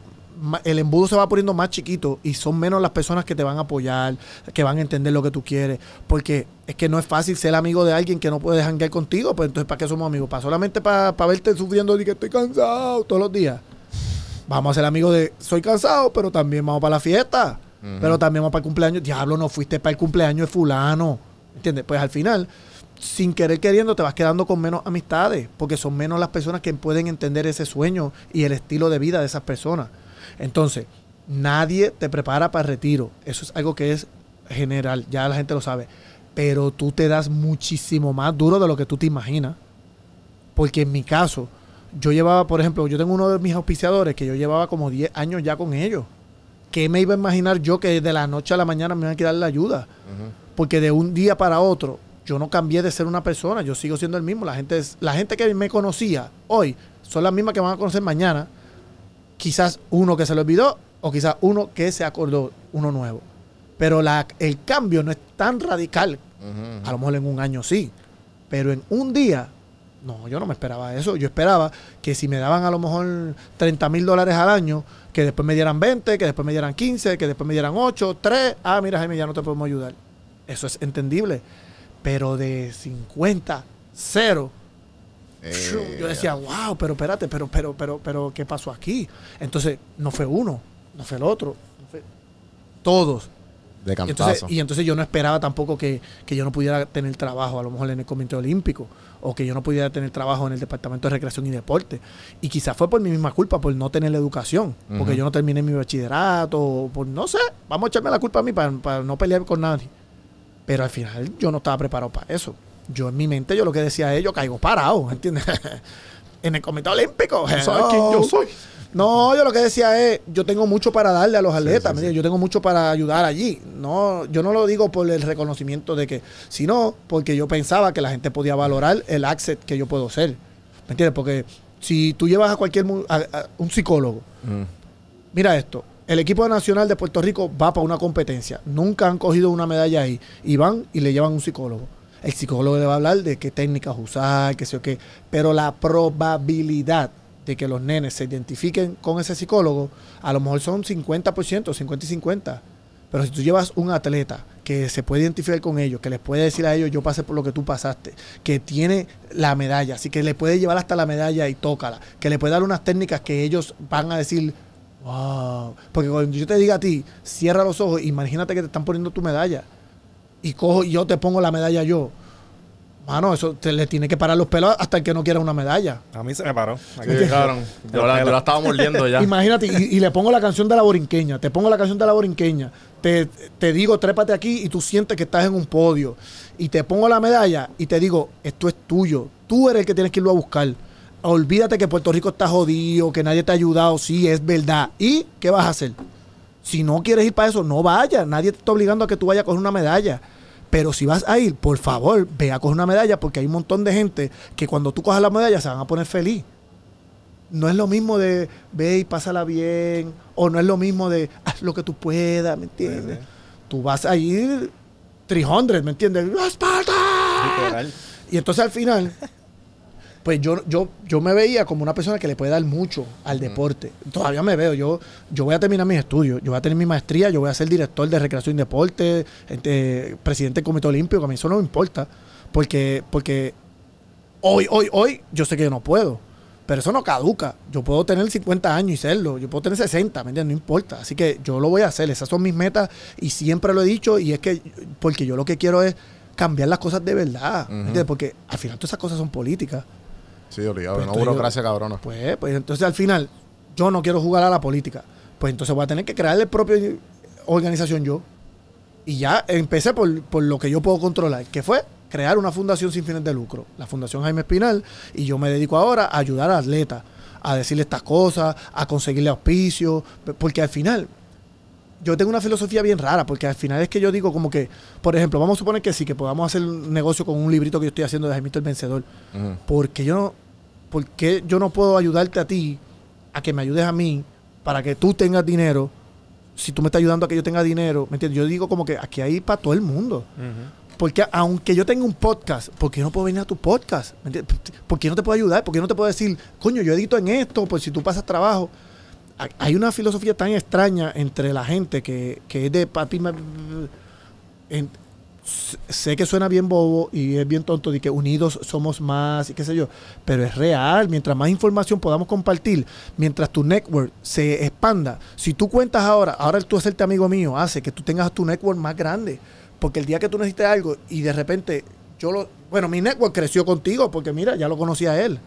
el embudo se va poniendo más chiquito y son menos las personas que te van a apoyar, que van a entender lo que tú quieres. Porque es que no es fácil ser amigo de alguien que no puede janguear contigo. Pues entonces, ¿para qué somos amigos? ¿Para solamente para, verte sufriendo y que estoy cansado todos los días? Vamos a ser amigos de soy cansado, pero también vamos para la fiesta. Pero también vamos para el cumpleaños. Diablo, no fuiste para el cumpleaños de fulano. ¿Entiendes? Pues al final, sin querer queriendo, te vas quedando con menos amistades, porque son menos las personas que pueden entender ese sueño y el estilo de vida de esas personas. Entonces, nadie te prepara para el retiro. Eso es algo que es general, ya la gente lo sabe. Pero tú te das muchísimo más duro de lo que tú te imaginas. Porque en mi caso, yo llevaba, por ejemplo, yo tengo uno de mis auspiciadores que yo llevaba como 10 años ya con ellos. ¿Qué me iba a imaginar yo que de la noche a la mañana me iban a quedar la ayuda? porque de un día para otro yo no cambié de ser una persona, yo sigo siendo el mismo. La gente, la gente que me conocía hoy son las mismas que van a conocer mañana. Quizás uno que se lo olvidó o quizás uno que se acordó, uno nuevo. Pero la, el cambio no es tan radical. A lo mejor en un año sí, pero en un día, no, yo no me esperaba eso. Yo esperaba que si me daban a lo mejor 30 mil dólares al año, que después me dieran 20, que después me dieran 15, que después me dieran 8, 3. Ah, mira, Jaime, ya no te podemos ayudar eso es entendible. Pero de 50, cero. Eh. Yo decía, wow, pero espérate, pero, pero, pero, pero, ¿qué pasó aquí? Entonces, no fue uno, no fue el otro, todos. De y entonces, y entonces, yo no esperaba tampoco que, yo no pudiera tener trabajo, a lo mejor en el Comité Olímpico, o que yo no pudiera tener trabajo en el Departamento de Recreación y Deporte. Y quizás fue por mi misma culpa, por no tener la educación, porque yo no terminé mi bachillerato, o por no sé, vamos a echarme la culpa a mí para no pelear con nadie. Pero al final yo no estaba preparado para eso. Yo en mi mente, yo lo que decía es, yo caigo parado, ¿entiendes? en el Comité Olímpico. ¿Sabes quién yo soy? No, yo lo que decía es, yo tengo mucho para darle a los atletas, yo tengo mucho para ayudar allí. No, yo no lo digo por el reconocimiento de que, sino porque yo pensaba que la gente podía valorar el access que yo puedo ser. ¿Me entiendes? Porque si tú llevas a cualquier un psicólogo, mm. mira esto, el equipo nacional de Puerto Rico va para una competencia, nunca han cogido una medalla ahí y van y le llevan un psicólogo. El psicólogo le va a hablar de qué técnicas usar, qué sé o qué, pero la probabilidad de que los nenes se identifiquen con ese psicólogo, a lo mejor son 50%, 50 y 50. Pero si tú llevas un atleta que se puede identificar con ellos, que les puede decir a ellos, yo pasé por lo que tú pasaste, que tiene la medalla, así que le puede llevar hasta la medalla y tócala, que le puede dar unas técnicas que ellos van a decir, Wow. Porque cuando yo te diga a ti, cierra los ojos, imagínate que te están poniendo tu medalla. Y cojo, yo te pongo la medalla yo. Mano, eso te, le tiene que parar los pelos hasta el que no quiera una medalla. A mí se me paró. Aquí yo, la, estaba mordiendo ya. Imagínate, y, le pongo la canción de la borinqueña, te pongo la canción de la borinqueña, te, te digo, trépate aquí y tú sientes que estás en un podio. Y te pongo la medalla y te digo, esto es tuyo, tú eres el que tienes que irlo a buscar olvídate que Puerto Rico está jodido, que nadie te ha ayudado, sí, es verdad. ¿Y qué vas a hacer? Si no quieres ir para eso, no vaya Nadie te está obligando a que tú vayas a coger una medalla. Pero si vas a ir, por favor, ve a coger una medalla porque hay un montón de gente que cuando tú cojas la medalla se van a poner feliz. No es lo mismo de ve y pásala bien, o no es lo mismo de haz lo que tú puedas, ¿me entiendes? Tú vas a ir 300, ¿me entiendes? ¡Esparta! Y entonces al final pues yo, yo, yo me veía como una persona que le puede dar mucho al deporte. Todavía me veo, yo, yo voy a terminar mis estudios, yo voy a tener mi maestría, yo voy a ser director de recreación y deporte, eh, eh, presidente del Comité Olímpico, a mí eso no me importa, porque, porque hoy, hoy, hoy, yo sé que yo no puedo. Pero eso no caduca. Yo puedo tener 50 años y serlo. Yo puedo tener 60, ¿me No importa. Así que yo lo voy a hacer. Esas son mis metas y siempre lo he dicho. Y es que, porque yo lo que quiero es cambiar las cosas de verdad. Porque al final todas esas cosas son políticas. Sí, obligado, pues una burocracia pues, pues, entonces al final, yo no quiero jugar a la política. Pues entonces voy a tener que crear la propia organización yo. Y ya empecé por, lo que yo puedo controlar, que fue crear una fundación sin fines de lucro, la Fundación Jaime Espinal, y yo me dedico ahora a ayudar a atletas, a decirle estas cosas, a conseguirle auspicio porque al final, yo tengo una filosofía bien rara, porque al final es que yo digo como que, por ejemplo, vamos a suponer que sí, que podamos hacer un negocio con un librito que yo estoy haciendo de Jaime el Vencedor, porque yo no, ¿por qué yo no puedo ayudarte a ti a que me ayudes a mí para que tú tengas dinero? Si tú me estás ayudando a que yo tenga dinero, ¿me entiendes? Yo digo como que aquí hay para todo el mundo. Porque aunque yo tenga un podcast, ¿por qué no puedo venir a tu podcast? ¿Me ¿Por qué no te puedo ayudar? ¿Por qué no te puedo decir, coño, yo edito en esto, pues si tú pasas trabajo? Hay una filosofía tan extraña entre la gente que, que es de papi sé que suena bien bobo y es bien tonto de que unidos somos más y qué sé yo, pero es real. Mientras más información podamos compartir, mientras tu network se expanda, si tú cuentas ahora, ahora tú hacerte amigo mío hace que tú tengas tu network más grande, porque el día que tú necesites algo y de repente yo lo, bueno, mi network creció contigo porque mira, ya lo conocía a él.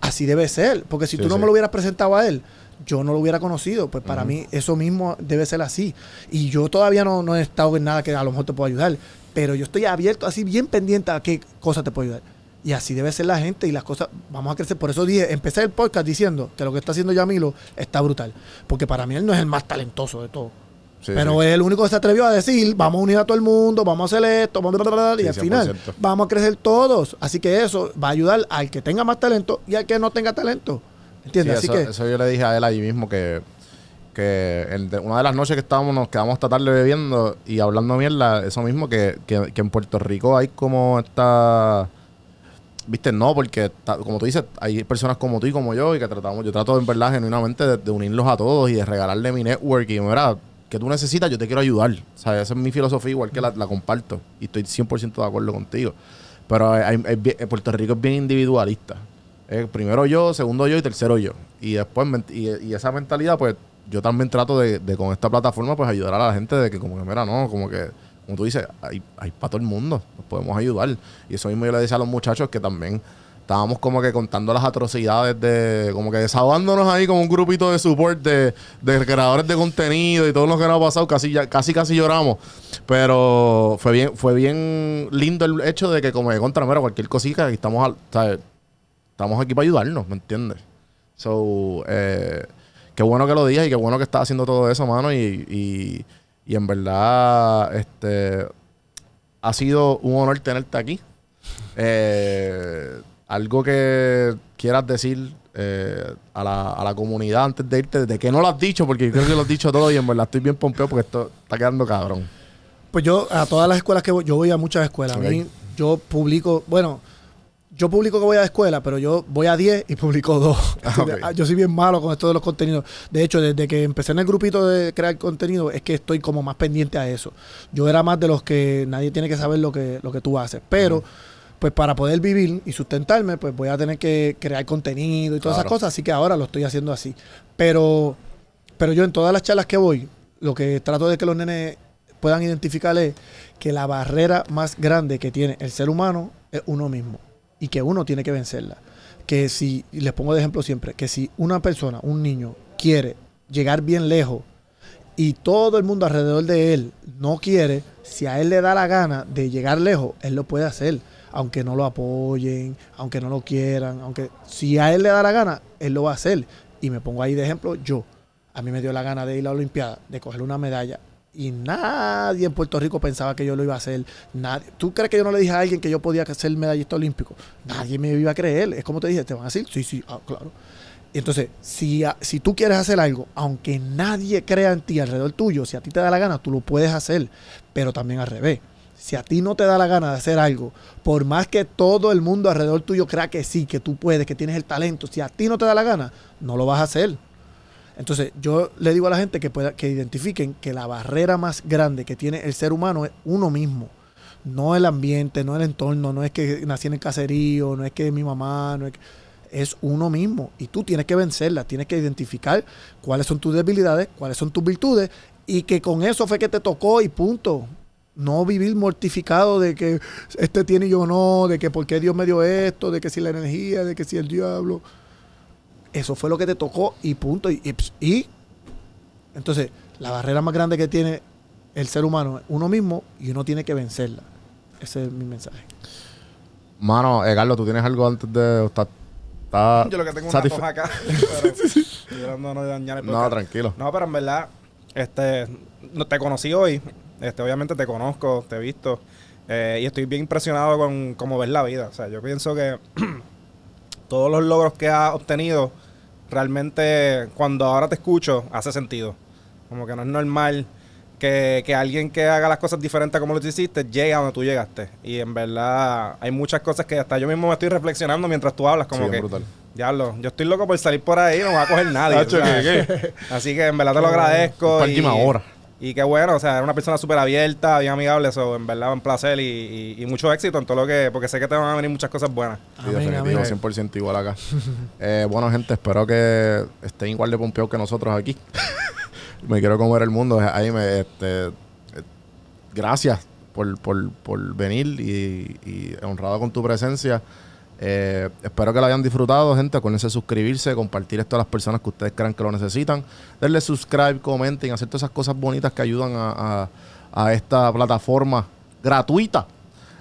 Así debe ser, porque si tú no me lo hubieras presentado a él, yo no lo hubiera conocido. Pues para mí eso mismo debe ser así. Y yo todavía no, no, he estado en nada que a lo mejor te pueda ayudar pero yo estoy abierto, así bien pendiente a qué cosa te puedo ayudar. Y así debe ser la gente y las cosas, vamos a crecer. Por eso dije, empecé el podcast diciendo que lo que está haciendo Yamilo está brutal. Porque para mí él no es el más talentoso de todos. pero él es el único que se atrevió a decir, vamos a unir a todo el mundo, vamos a hacer esto, vamos a... y al final vamos a crecer todos. Así que eso va a ayudar al que tenga más talento y al que no tenga talento. ¿Entiendes? Así que... eso yo le dije a él ahí mismo que que una de las noches que estábamos, nos quedamos hasta tarde bebiendo y hablando mierda, eso mismo, que, en Puerto Rico hay como esta... Viste, no, porque como tú dices, hay personas como tú y como yo y que tratamos, yo trato en verdad genuinamente de, unirlos a todos y de regalarle mi network y que tú necesitas, yo te quiero ayudar. O esa es mi filosofía igual que la, comparto y estoy 100% de acuerdo contigo. Pero hay, Puerto Rico es bien individualista. Eh, primero yo, segundo yo y tercero yo. Y después, y, esa mentalidad, pues, yo también trato de, con esta plataforma pues ayudar a la gente de que como que mira, no, como que como tú dices, hay, hay para todo el mundo, nos podemos ayudar. Y eso mismo yo le decía a los muchachos que también estábamos como que contando las atrocidades de, como que desahogándonos ahí como un grupito de support de, creadores de contenido y todo lo que nos ha pasado, casi, ya, casi, casi lloramos. Pero fue bien, fue bien lindo el hecho de que como que contra, cualquier cosita, estamos, al estamos aquí para ayudarnos, ¿me entiendes? So, eh, qué bueno que lo digas y qué bueno que estás haciendo todo eso, mano. Y, y, y en verdad, este, ha sido un honor tenerte aquí. Eh, algo que quieras decir eh, a, la, comunidad antes de irte, de que no lo has dicho, porque creo que lo has dicho todo y en verdad estoy bien pompeo porque esto está quedando cabrón. Pues yo, a todas las escuelas que voy, yo voy a muchas escuelas. A mí, yo publico, bueno, yo publico que voy a la escuela, pero yo voy a 10 y publico 2. Ah, ah, yo soy bien malo con esto de los contenidos. De hecho, desde que empecé en el grupito de crear contenido, es que estoy como más pendiente a eso. Yo era más de los que nadie tiene que saber lo que, lo que tú haces. Pero, pues para poder vivir y sustentarme, pues voy a tener que crear contenido y todas esas cosas. Así que ahora lo estoy haciendo así. Pero, pero yo en todas las charlas que voy, lo que trato de que los nenes puedan identificar es que la barrera más grande que tiene el ser humano es uno mismo y que uno tiene que vencerla. Que si, les pongo de ejemplo siempre, que si una persona, un niño, quiere llegar bien lejos y todo el mundo alrededor de él no quiere, si a él le da la gana de llegar lejos, él lo puede hacer. Aunque no lo apoyen, aunque no lo quieran, aunque si a él le da la gana, él lo va a hacer. Y me pongo ahí de ejemplo yo. A mí me dio la gana de ir a la Olimpiada, de coger una medalla y nadie en Puerto Rico pensaba que yo lo iba a hacer. Nadie. ¿Tú crees que yo no le dije a alguien que yo podía ser medallista olímpico? Nadie me iba a creer. Es como te dije, te van a decir, sí, sí, ah, claro. Entonces, si, si tú quieres hacer algo, aunque nadie crea en ti alrededor tuyo, si a ti te da la gana, tú lo puedes hacer, pero también al revés. Si a ti no te da la gana de hacer algo, por más que todo el mundo alrededor tuyo crea que sí, que tú puedes, que tienes el talento, si a ti no te da la gana, no lo vas a hacer. Entonces, yo le digo a la gente que, pueda, que identifiquen que la barrera más grande que tiene el ser humano es uno mismo. No el ambiente, no el entorno, no es que nací en el caserío, no es que mi mamá, no es que es uno mismo. Y tú tienes que vencerla, tienes que identificar cuáles son tus debilidades, cuáles son tus virtudes, y que con eso fue que te tocó y punto. No vivir mortificado de que este tiene y yo no, de que por qué Dios me dio esto, de que si la energía, de que si el diablo eso fue lo que te tocó y punto. Y, pues, y, entonces, la barrera más grande que tiene el ser humano es uno mismo y uno tiene que vencerla. Ese es mi mensaje. Mano, eh, Carlos, ¿tú tienes algo antes de...? yo lo que tengo una acá. no, tranquilo. No, pero en verdad, este, no, te conocí hoy. Este, obviamente te conozco, te he visto. Eh, y estoy bien impresionado con cómo ves la vida. O sea, yo pienso que... todos los logros que has obtenido, realmente cuando ahora te escucho, hace sentido. Como que no es normal que, alguien que haga las cosas diferentes como lo hiciste llegue a donde tú llegaste. Y en verdad hay muchas cosas que hasta yo mismo me estoy reflexionando mientras tú hablas, como que... Diablo, yo estoy loco por salir por ahí, no me va a coger nadie. Así que en verdad te lo ah, agradezco. Última hora. Y qué bueno, o sea, era una persona súper abierta, bien amigable, eso, en verdad, un placer y, mucho éxito en todo lo que, porque sé que te van a venir muchas cosas buenas. 100% igual acá. Eh, bueno, gente, espero que estén igual de pompeos que nosotros aquí. me quiero comer el mundo. Eh, ahí este, eh, gracias por, por, por venir y, y honrado con tu presencia. Eh, espero que lo hayan disfrutado, gente. Acuérdense de suscribirse, compartir esto a las personas que ustedes crean que lo necesitan. Denle subscribe, comenten, hacer todas esas cosas bonitas que ayudan a, a, esta plataforma gratuita.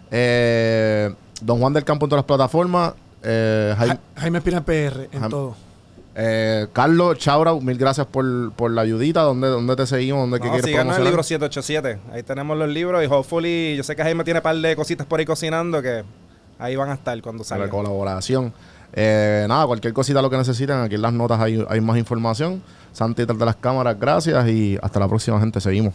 Eh, don Juan del Campo en todas las plataformas. Eh, Jaime, Jaime PR en todo. Eh, Carlos Chaura, mil gracias por, la ayudita. ¿Dónde, te seguimos? ¿Dónde no, quieres el libro 787. Ahí tenemos los libros y hopefully, yo sé que Jaime tiene un par de cositas por ahí cocinando que Ahí van a estar cuando salga. La colaboración. Eh, nada, cualquier cosita lo que necesiten, aquí en las notas hay, más información. Santi detrás de las cámaras, gracias y hasta la próxima, gente. Seguimos.